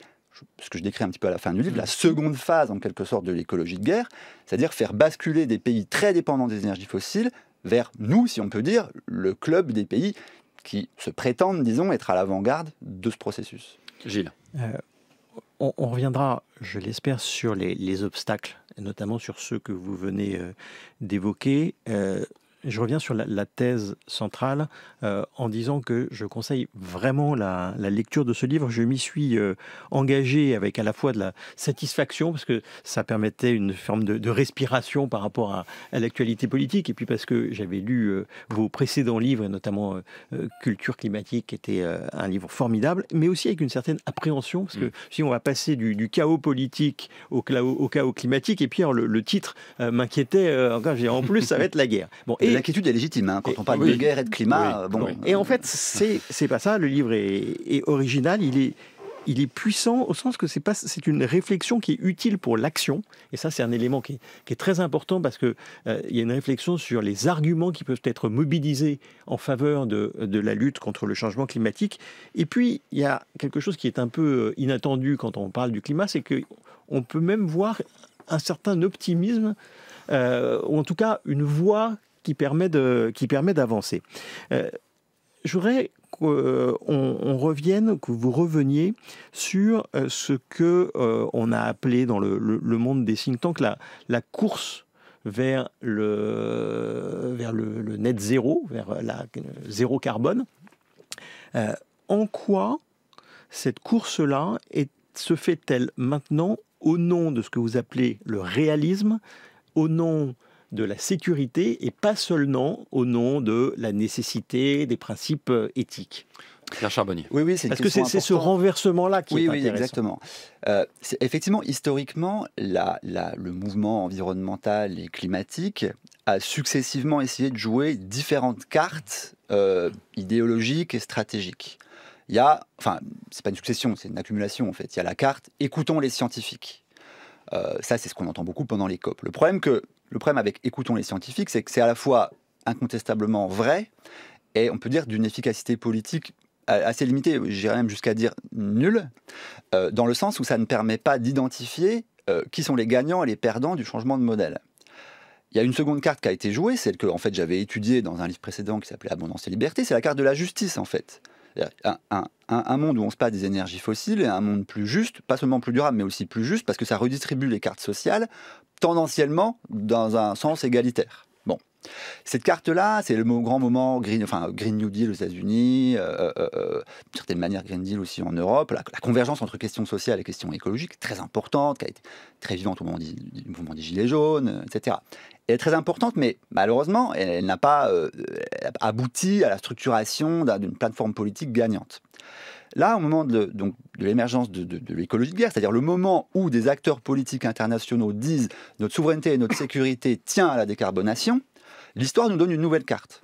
ce que je décris un petit peu à la fin du livre, la seconde phase en quelque sorte de l'écologie de guerre, c'est-à-dire faire basculer des pays très dépendants des énergies fossiles vers nous, si on peut dire, le club des pays qui se prétendent, disons, être à l'avant-garde de ce processus. Gilles. Euh, on, reviendra, je l'espère, sur les, obstacles, notamment sur ceux que vous venez euh, d'évoquer. Euh, je reviens sur la, thèse centrale euh, en disant que je conseille vraiment la, lecture de ce livre. Je m'y suis euh, engagé avec à la fois de la satisfaction, parce que ça permettait une forme de, respiration par rapport à, l'actualité politique, et puis parce que j'avais lu euh, vos précédents livres, notamment Culture climatique, qui était un livre formidable, mais aussi avec une certaine appréhension, parce que mm. si on va passer du, chaos politique au, chaos climatique, et puis le, titre m'inquiétait en plus ça va être la guerre. Bon, et L'inquiétude est légitime. Hein, quand on parle de guerre et de climat, euh, bon. Et en fait, c'est pas ça. Le livre est, original. Il est il est puissant au sens que c'est une réflexion qui est utile pour l'action et ça c'est un élément qui est, très important parce que euh, il y a une réflexion sur les arguments qui peuvent être mobilisés en faveur de, la lutte contre le changement climatique et puis il y a quelque chose qui est un peu euh, inattendu quand on parle du climat c'est qu'on peut même voir un certain optimisme ou en tout cas une voix qui permet d'avancer. Euh, qu'on euh, on revienne, que vous reveniez sur euh, ce que euh, on a appelé dans le, le, monde des think tanks la, la course vers le, vers le, net zéro, vers la zéro carbone. en quoi cette course-là se fait-elle maintenant au nom de ce que vous appelez le réalisme, au nom de la sécurité et pas seulement au nom de la nécessité des principes euh, éthiques. Pierre Charbonnier. Oui, oui, c'est Parce que c'est ce renversement-là qui oui, est oui, oui, exactement. Euh, effectivement, historiquement, la, le mouvement environnemental et climatique a successivement essayé de jouer différentes cartes euh, idéologiques et stratégiques. Il y a, enfin, c'est pas une succession, c'est une accumulation en fait. Il y a la carte écoutons les scientifiques. ça, c'est ce qu'on entend beaucoup pendant les COP. Le problème que le problème avec Écoutons les scientifiques, c'est que c'est à la fois incontestablement vrai et on peut dire d'une efficacité politique assez limitée, j'irais même jusqu'à dire nulle, euh, dans le sens où ça ne permet pas d'identifier euh, qui sont les gagnants et les perdants du changement de modèle. Il y a une seconde carte qui a été jouée, celle que en fait j'avais étudiée dans un livre précédent qui s'appelait Abondance et Liberté, c'est la carte de la justice en fait. Euh, un, monde où on se passe des énergies fossiles et un monde plus juste, pas seulement plus durable, mais aussi plus juste, parce que ça redistribue les cartes sociales tendanciellement dans un sens égalitaire. Cette carte-là, c'est le grand moment Green, enfin, Green New Deal aux États-Unis, euh, euh, euh, euh d'une certaine manière Green Deal aussi en Europe, la, convergence entre questions sociales et questions écologiques, très importante, qui a été très vivante au moment du, mouvement des Gilets jaunes, etc. Elle est très importante, mais malheureusement, elle, n'a pas euh, abouti à la structuration d'une plateforme politique gagnante. Là, au moment de, donc, de l'émergence de, de l'écologie de guerre, c'est-à-dire le moment où des acteurs politiques internationaux disent notre souveraineté et notre sécurité tient à la décarbonation, l'histoire nous donne une nouvelle carte.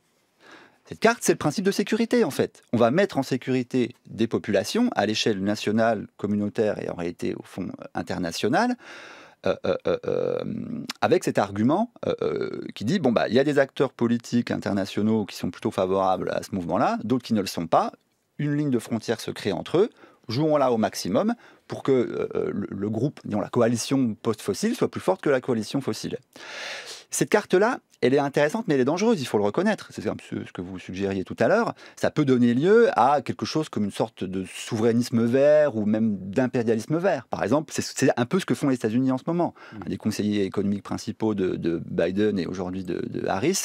Cette carte, c'est le principe de sécurité, en fait. On va mettre en sécurité des populations à l'échelle nationale, communautaire et en réalité, au fond, euh, internationale, euh, euh, avec cet argument qui dit bon, bah, il y a des acteurs politiques internationaux qui sont plutôt favorables à ce mouvement-là, d'autres qui ne le sont pas. Une ligne de frontière se crée entre eux. Jouons-la au maximum pour que le, groupe, disons, la coalition post-fossile soit plus forte que la coalition fossile. Cette carte-là, elle est intéressante, mais elle est dangereuse, il faut le reconnaître. C'est ce que vous suggériez tout à l'heure. Ça peut donner lieu à quelque chose comme une sorte de souverainisme vert ou même d'impérialisme vert. Par exemple, c'est un peu ce que font les États-Unis en ce moment. Hmm. Un des conseillers économiques principaux de, Biden et aujourd'hui de, Harris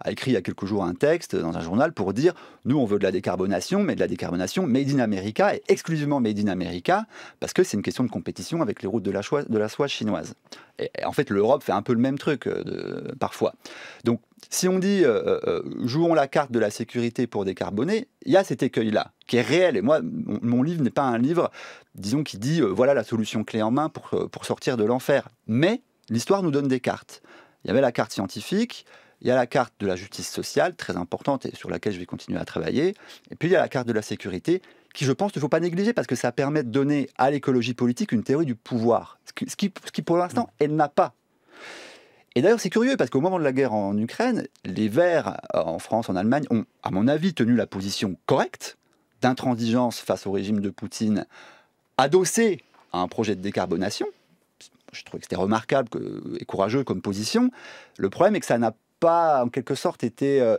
a écrit il y a quelques jours un texte dans un journal pour dire nous, on veut de la décarbonation, mais de la décarbonation made in America et exclusivement made in America parce que c'est une question de compétition avec les routes de la, de la soie chinoise. Et, en fait, l'Europe fait un peu le même truc euh, parfois. Donc, si on dit euh, euh, euh, jouons la carte de la sécurité pour décarboner, il y a cet écueil-là qui est réel. Et moi, mon, livre n'est pas un livre, disons, qui dit voilà la solution clé en main pour, sortir de l'enfer. Mais l'histoire nous donne des cartes. Il y avait la carte scientifique, il y a la carte de la justice sociale, très importante et sur laquelle je vais continuer à travailler. Et puis il y a la carte de la sécurité, qui je pense ne faut pas négliger parce que ça permet de donner à l'écologie politique une théorie du pouvoir, ce qui pour l'instant elle n'a pas et d'ailleurs, c'est curieux parce qu'au moment de la guerre en Ukraine, les Verts euh, en France, en Allemagne, ont, à mon avis, tenu la position correcte d'intransigeance face au régime de Poutine, adossé à un projet de décarbonation. Je trouvais que c'était remarquable et courageux comme position. Le problème est que ça n'a pas, en quelque sorte, été euh,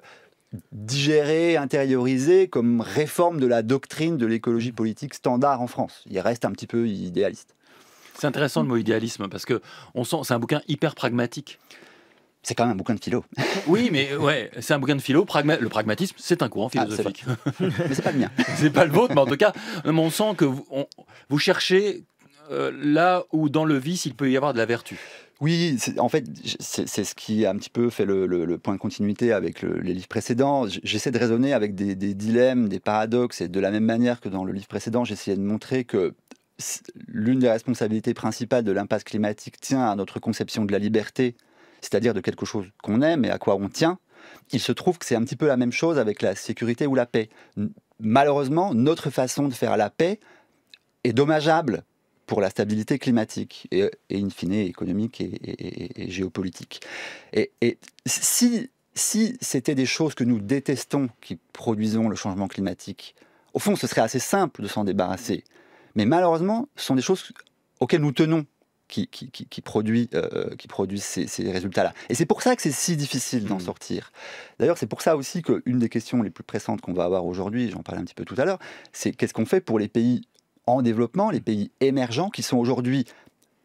digéré, intériorisé comme réforme de la doctrine de l'écologie politique standard en France. Il reste un petit peu idéaliste. C'est intéressant le mot idéalisme parce que on sent c'est un bouquin hyper pragmatique. C'est quand même un bouquin de philo. *laughs* Oui, mais euh, ouais, c'est un bouquin de philo. le pragmatisme, c'est un courant ah, philosophique. mais c'est pas le mien. *laughs* c'est pas le vôtre, mais en tout cas, on sent que vous, vous cherchez euh, là où dans le vice il peut y avoir de la vertu. Oui, en fait, c'est ce qui a un petit peu fait le, point de continuité avec les livres précédents. J'essaie de raisonner avec des, des, dilemmes, des paradoxes, et de la même manière que dans le livre précédent, j'essayais de montrer que l'une des responsabilités principales de l'impasse climatique tient à notre conception de la liberté, c'est-à-dire de quelque chose qu'on aime et à quoi on tient, il se trouve que c'est un petit peu la même chose avec la sécurité ou la paix. Malheureusement, notre façon de faire la paix est dommageable pour la stabilité climatique et, et in fine économique et, géopolitique. Et, si, si c'était des choses que nous détestons qui produisons le changement climatique, au fond, ce serait assez simple de s'en débarrasser. Mais malheureusement, ce sont des choses auxquelles nous tenons qui, qui, euh, ces, résultats-là. Et c'est pour ça que c'est si difficile d'en hmm. sortir. D'ailleurs, c'est pour ça aussi qu'une des questions les plus pressantes qu'on va avoir aujourd'hui, j'en parlais un petit peu tout à l'heure, c'est qu'est-ce qu'on fait pour les pays en développement, les pays émergents, qui sont aujourd'hui,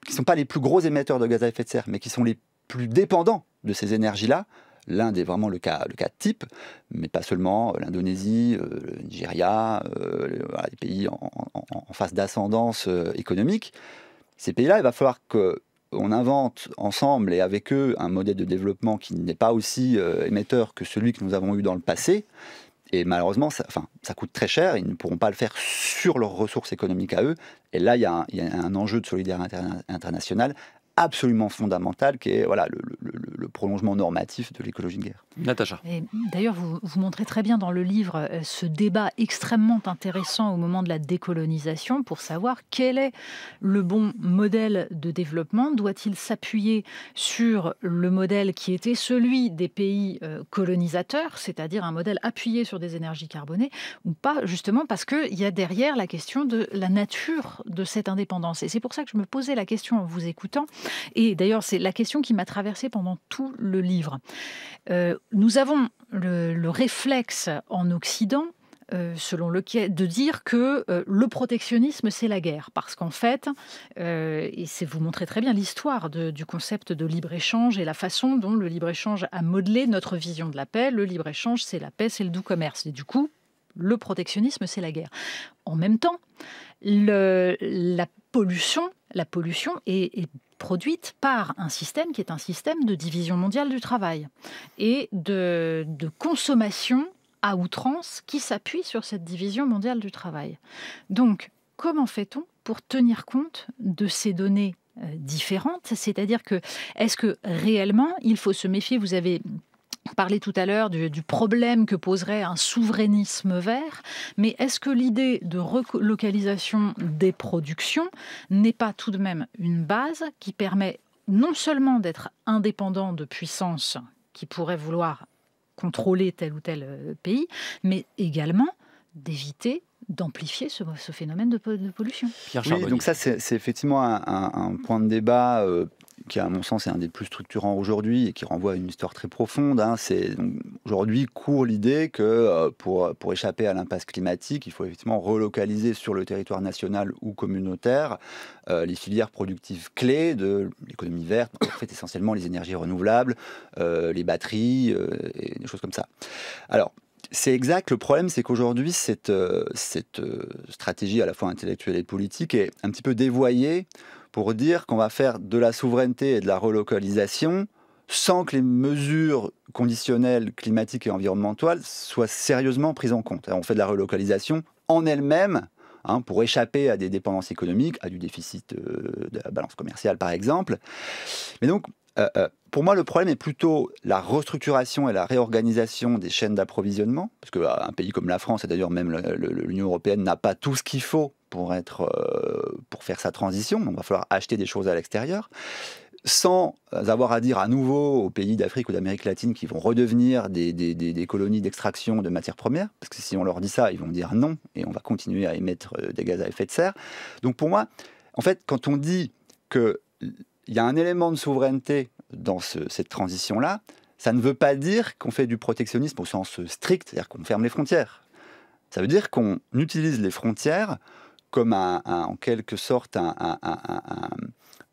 qui ne sont pas les plus gros émetteurs de gaz à effet de serre, mais qui sont les plus dépendants de ces énergies-là, L'Inde est vraiment le cas, le cas type, mais pas seulement euh, l'Indonésie, euh, le Nigeria, euh, les pays en, phase d'ascendance économique. Ces pays-là, il va falloir que invente ensemble et avec eux un modèle de développement qui n'est pas aussi émetteur que celui que nous avons eu dans le passé. Et malheureusement, ça, enfin, ça coûte très cher, ils ne pourront pas le faire sur leurs ressources économiques à eux. Et là, il y a un, enjeu de solidarité internationale absolument fondamentale, qui est voilà, le, prolongement normatif de l'écologie de guerre. Natacha. D'ailleurs, vous, vous, montrez très bien dans le livre euh, ce débat extrêmement intéressant au moment de la décolonisation pour savoir quel est le bon modèle de développement. Doit-il s'appuyer sur le modèle qui était celui des pays euh, colonisateurs, c'est-à-dire un modèle appuyé sur des énergies carbonées, ou pas, justement parce qu'il y a derrière la question de la nature de cette indépendance. Et c'est pour ça que je me posais la question en vous écoutant. Et d'ailleurs, c'est la question qui m'a traversée pendant tout le livre. Euh, nous avons le, réflexe en Occident euh, selon lequel de dire que euh, le protectionnisme c'est la guerre parce qu'en fait et c'est vous montrer très bien l'histoire du concept de libre échange et la façon dont le libre échange a modelé notre vision de la paix le libre échange c'est la paix c'est le doux commerce et du coup le protectionnisme c'est la guerre en même temps le, la pollution la pollution est, est produite par un système qui est un système de division mondiale du travail et de, consommation à outrance qui s'appuie sur cette division mondiale du travail. Donc, comment fait-on pour tenir compte de ces données euh, différentes C'est-à-dire que, est-ce que réellement, il faut se méfier Vous avez on parlait tout à l'heure du, problème que poserait un souverainisme vert, mais est-ce que l'idée de relocalisation des productions n'est pas tout de même une base qui permet non seulement d'être indépendant de puissances qui pourraient vouloir contrôler tel ou tel euh, pays, mais également d'éviter d'amplifier ce, phénomène de, pollution. Pierre donc ça c'est effectivement un, point de débat euh, qui à mon sens est un des plus structurants aujourd'hui et qui renvoie à une histoire très profonde. Hein. C'est aujourd'hui court l'idée que euh, pour, pour échapper à l'impasse climatique, il faut effectivement relocaliser sur le territoire national ou communautaire euh, les filières productives clés de l'économie verte, en fait essentiellement les énergies renouvelables, euh, les batteries et des choses comme ça. Alors, c'est exact. Le problème, c'est qu'aujourd'hui, cette, cette stratégie à la fois intellectuelle et politique est un petit peu dévoyée pour dire qu'on va faire de la souveraineté et de la relocalisation sans que les mesures conditionnelles climatiques et environnementales soient sérieusement prises en compte. on fait de la relocalisation en elle-même hein, pour échapper à des dépendances économiques, à du déficit euh, de la balance commerciale par exemple. Mais donc euh, euh, pour moi, le problème est plutôt la restructuration et la réorganisation des chaînes d'approvisionnement, parce qu'un euh, pays comme la France, et d'ailleurs même l'Union européenne, n'a pas tout ce qu'il faut pour, être, pour faire sa transition, On il va falloir acheter des choses à l'extérieur, sans avoir à dire à nouveau aux pays d'Afrique ou d'Amérique latine qui vont redevenir des, des colonies d'extraction de matières premières, parce que si on leur dit ça, ils vont dire non, et on va continuer à émettre des gaz à effet de serre. Donc pour moi, en fait, quand on dit que il y a un élément de souveraineté dans cette transition-là. Ça ne veut pas dire qu'on fait du protectionnisme au sens strict, c'est-à-dire qu'on ferme les frontières. Ça veut dire qu'on utilise les frontières comme en quelque sorte un,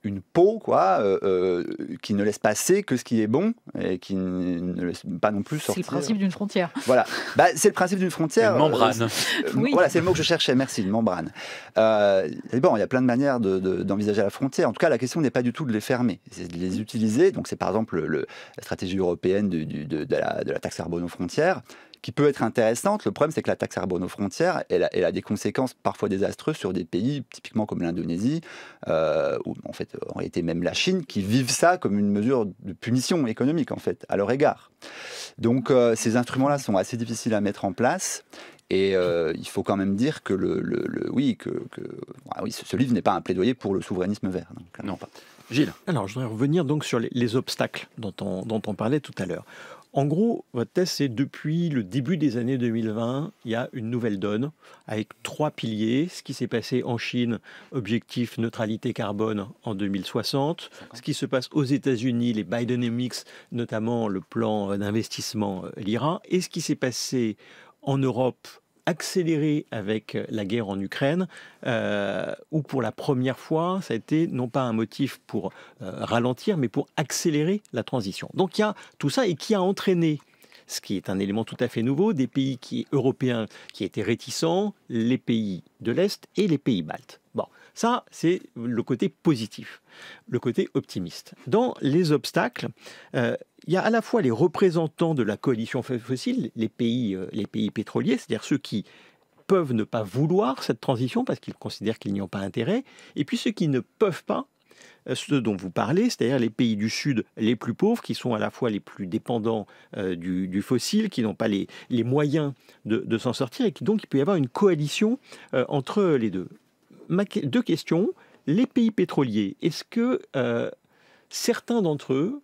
une peau quoi, euh, euh, qui ne laisse passer que ce qui est bon et qui ne laisse pas non plus sortir. C'est le principe d'une frontière. Voilà, bah, c'est le principe d'une frontière. Une membrane. Euh, voilà, c'est le mot que je cherchais. Merci, une membrane. bon, il y a plein de manières d'envisager de, la frontière. En tout cas, la question n'est pas du tout de les fermer, c'est de les utiliser. Donc, c'est par exemple le, la stratégie européenne de, de, la, de la taxe carbone aux frontières qui peut être intéressante. Le problème, c'est que la taxe carbone aux frontières, elle a, des conséquences parfois désastreuses sur des pays, typiquement comme l'Indonésie, euh, ou en fait, en réalité même la Chine, qui vivent ça comme une mesure de punition économique, en fait, à leur égard. Donc, euh, ces instruments-là sont assez difficiles à mettre en place. Et euh, il faut quand même dire que le, oui, que, ah oui, ce, livre n'est pas un plaidoyer pour le souverainisme vert. non, pas. Gilles. Alors, je voudrais revenir donc sur les, les obstacles dont on, dont on parlait tout à l'heure. En gros, votre test, c'est depuis le début des années 2020, il y a une nouvelle donne avec trois piliers. Ce qui s'est passé en Chine, objectif neutralité carbone en 2060. Ce qui se passe aux États-Unis, les Bidenomics, notamment le plan d'investissement, euh, l'IRA. Et ce qui s'est passé en Europe accéléré avec euh, la guerre en Ukraine, euh, où pour la première fois, ça a été non pas un motif pour euh, ralentir, mais pour accélérer la transition. Donc il y a tout ça et qui a entraîné ce qui est un élément tout à fait nouveau, des pays qui, européens qui étaient réticents, les pays de l'Est et les pays baltes. Bon, ça, c'est le côté positif, le côté optimiste. Dans les obstacles, euh, il y a à la fois les représentants de la coalition fossile, les pays, euh, les pays pétroliers, c'est-à-dire ceux qui peuvent ne pas vouloir cette transition parce qu'ils considèrent qu'ils n'y ont pas intérêt, et puis ceux qui ne peuvent pas, euh, ceux dont vous parlez, c'est-à-dire les pays du Sud les plus pauvres, qui sont à la fois les plus dépendants du, fossile, qui n'ont pas les, moyens de, s'en sortir, et qui donc il peut y avoir une coalition entre les deux deux questions. Les pays pétroliers, est-ce que euh, certains d'entre eux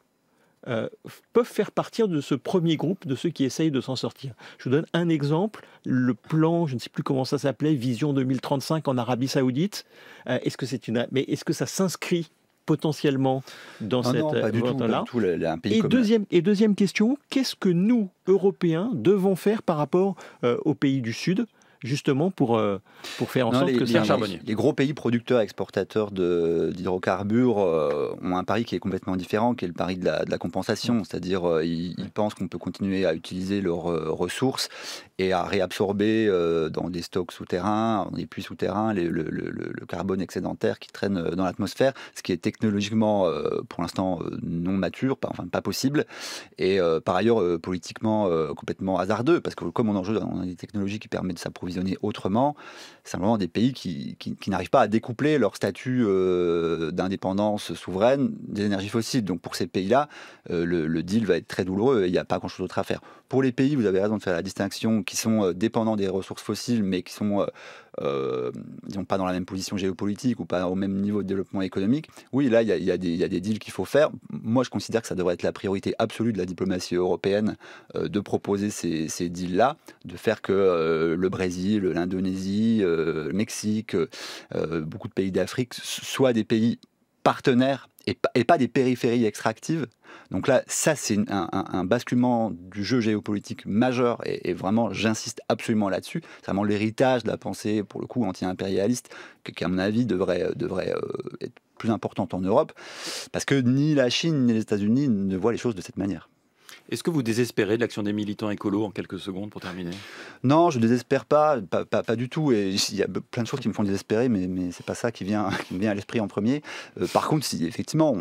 euh, peuvent faire partir de ce premier groupe de ceux qui essayent de s'en sortir. Je vous donne un exemple, le plan, je ne sais plus comment ça s'appelait, Vision 2035 en Arabie Saoudite. Euh, est-ce que c'est une, mais est-ce que ça s'inscrit potentiellement dans ah cette non, et, deuxième, et deuxième question, qu'est-ce que nous, Européens, devons faire par rapport aux pays du Sud justement pour, euh, pour faire en sorte les, que ça Les, gros pays producteurs exportateurs d'hydrocarbures euh, ont un pari qui est complètement différent, qui est le pari de la, compensation. Mm. C'est-à-dire, euh, ils, pensent qu'on peut continuer à utiliser leurs ressources et à réabsorber dans des stocks souterrains, dans des puits souterrains, le, carbone excédentaire qui traîne dans l'atmosphère, ce qui est technologiquement, pour l'instant, non mature, enfin pas possible, et par ailleurs politiquement complètement hasardeux, parce que comme on, en joue dans des technologies qui permettent de s'approvisionner autrement. Simplement des pays qui, n'arrivent pas à découpler leur statut euh, d'indépendance souveraine des énergies fossiles. Donc pour ces pays-là, euh, le, le, deal va être très douloureux et il n'y a pas grand-chose d'autre à faire. Pour les pays, vous avez raison de faire la distinction, qui sont euh, dépendants des ressources fossiles, mais qui sont euh, disons, pas dans la même position géopolitique ou pas au même niveau de développement économique, oui, là, il y a, des deals qu'il faut faire. Moi, je considère que ça devrait être la priorité absolue de la diplomatie européenne euh, de proposer ces, deals-là, de faire que euh, le Brésil, l'Indonésie, euh, le Mexique, beaucoup de pays d'Afrique soient des pays partenaires et, pas des périphéries extractives. Donc là, ça, c'est un, basculement du jeu géopolitique majeur, et, vraiment, j'insiste absolument là-dessus. C'est vraiment l'héritage de la pensée, pour le coup, anti-impérialiste, qui, à mon avis, devrait, euh, devrait euh, être plus importante en Europe, parce que ni la Chine ni les États-Unis ne voient les choses de cette manière. Est-ce que vous désespérez de l'action des militants écolos en quelques secondes pour terminer Non, je ne désespère pas, pas, du tout. Et il y a plein de choses qui me font désespérer, mais, ce c'est pas ça qui, vient, *laughs* me vient à l'esprit en premier. Euh, par contre, si effectivement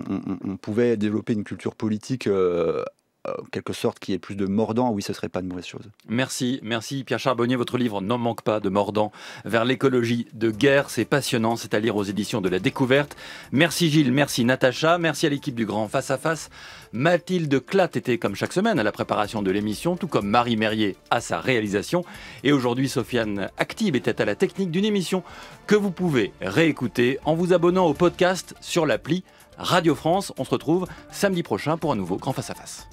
on, pouvait développer une culture politique euh, en euh, quelque sorte qui y ait plus de mordant, oui, ce serait pas de mauvaise chose. Merci, merci Pierre Charbonnier. Votre livre n'en manque pas de mordant vers l'écologie de guerre. C'est passionnant, c'est à lire aux éditions de la découverte. Merci Gilles, merci Natacha, merci à l'équipe du Grand Face à Face. Mathilde Clat était comme chaque semaine à la préparation de l'émission, tout comme Marie Merrier à sa réalisation. Et aujourd'hui, Sofiane Active était à la technique d'une émission que vous pouvez réécouter en vous abonnant au podcast sur l'appli Radio France. On se retrouve samedi prochain pour un nouveau Grand Face à Face.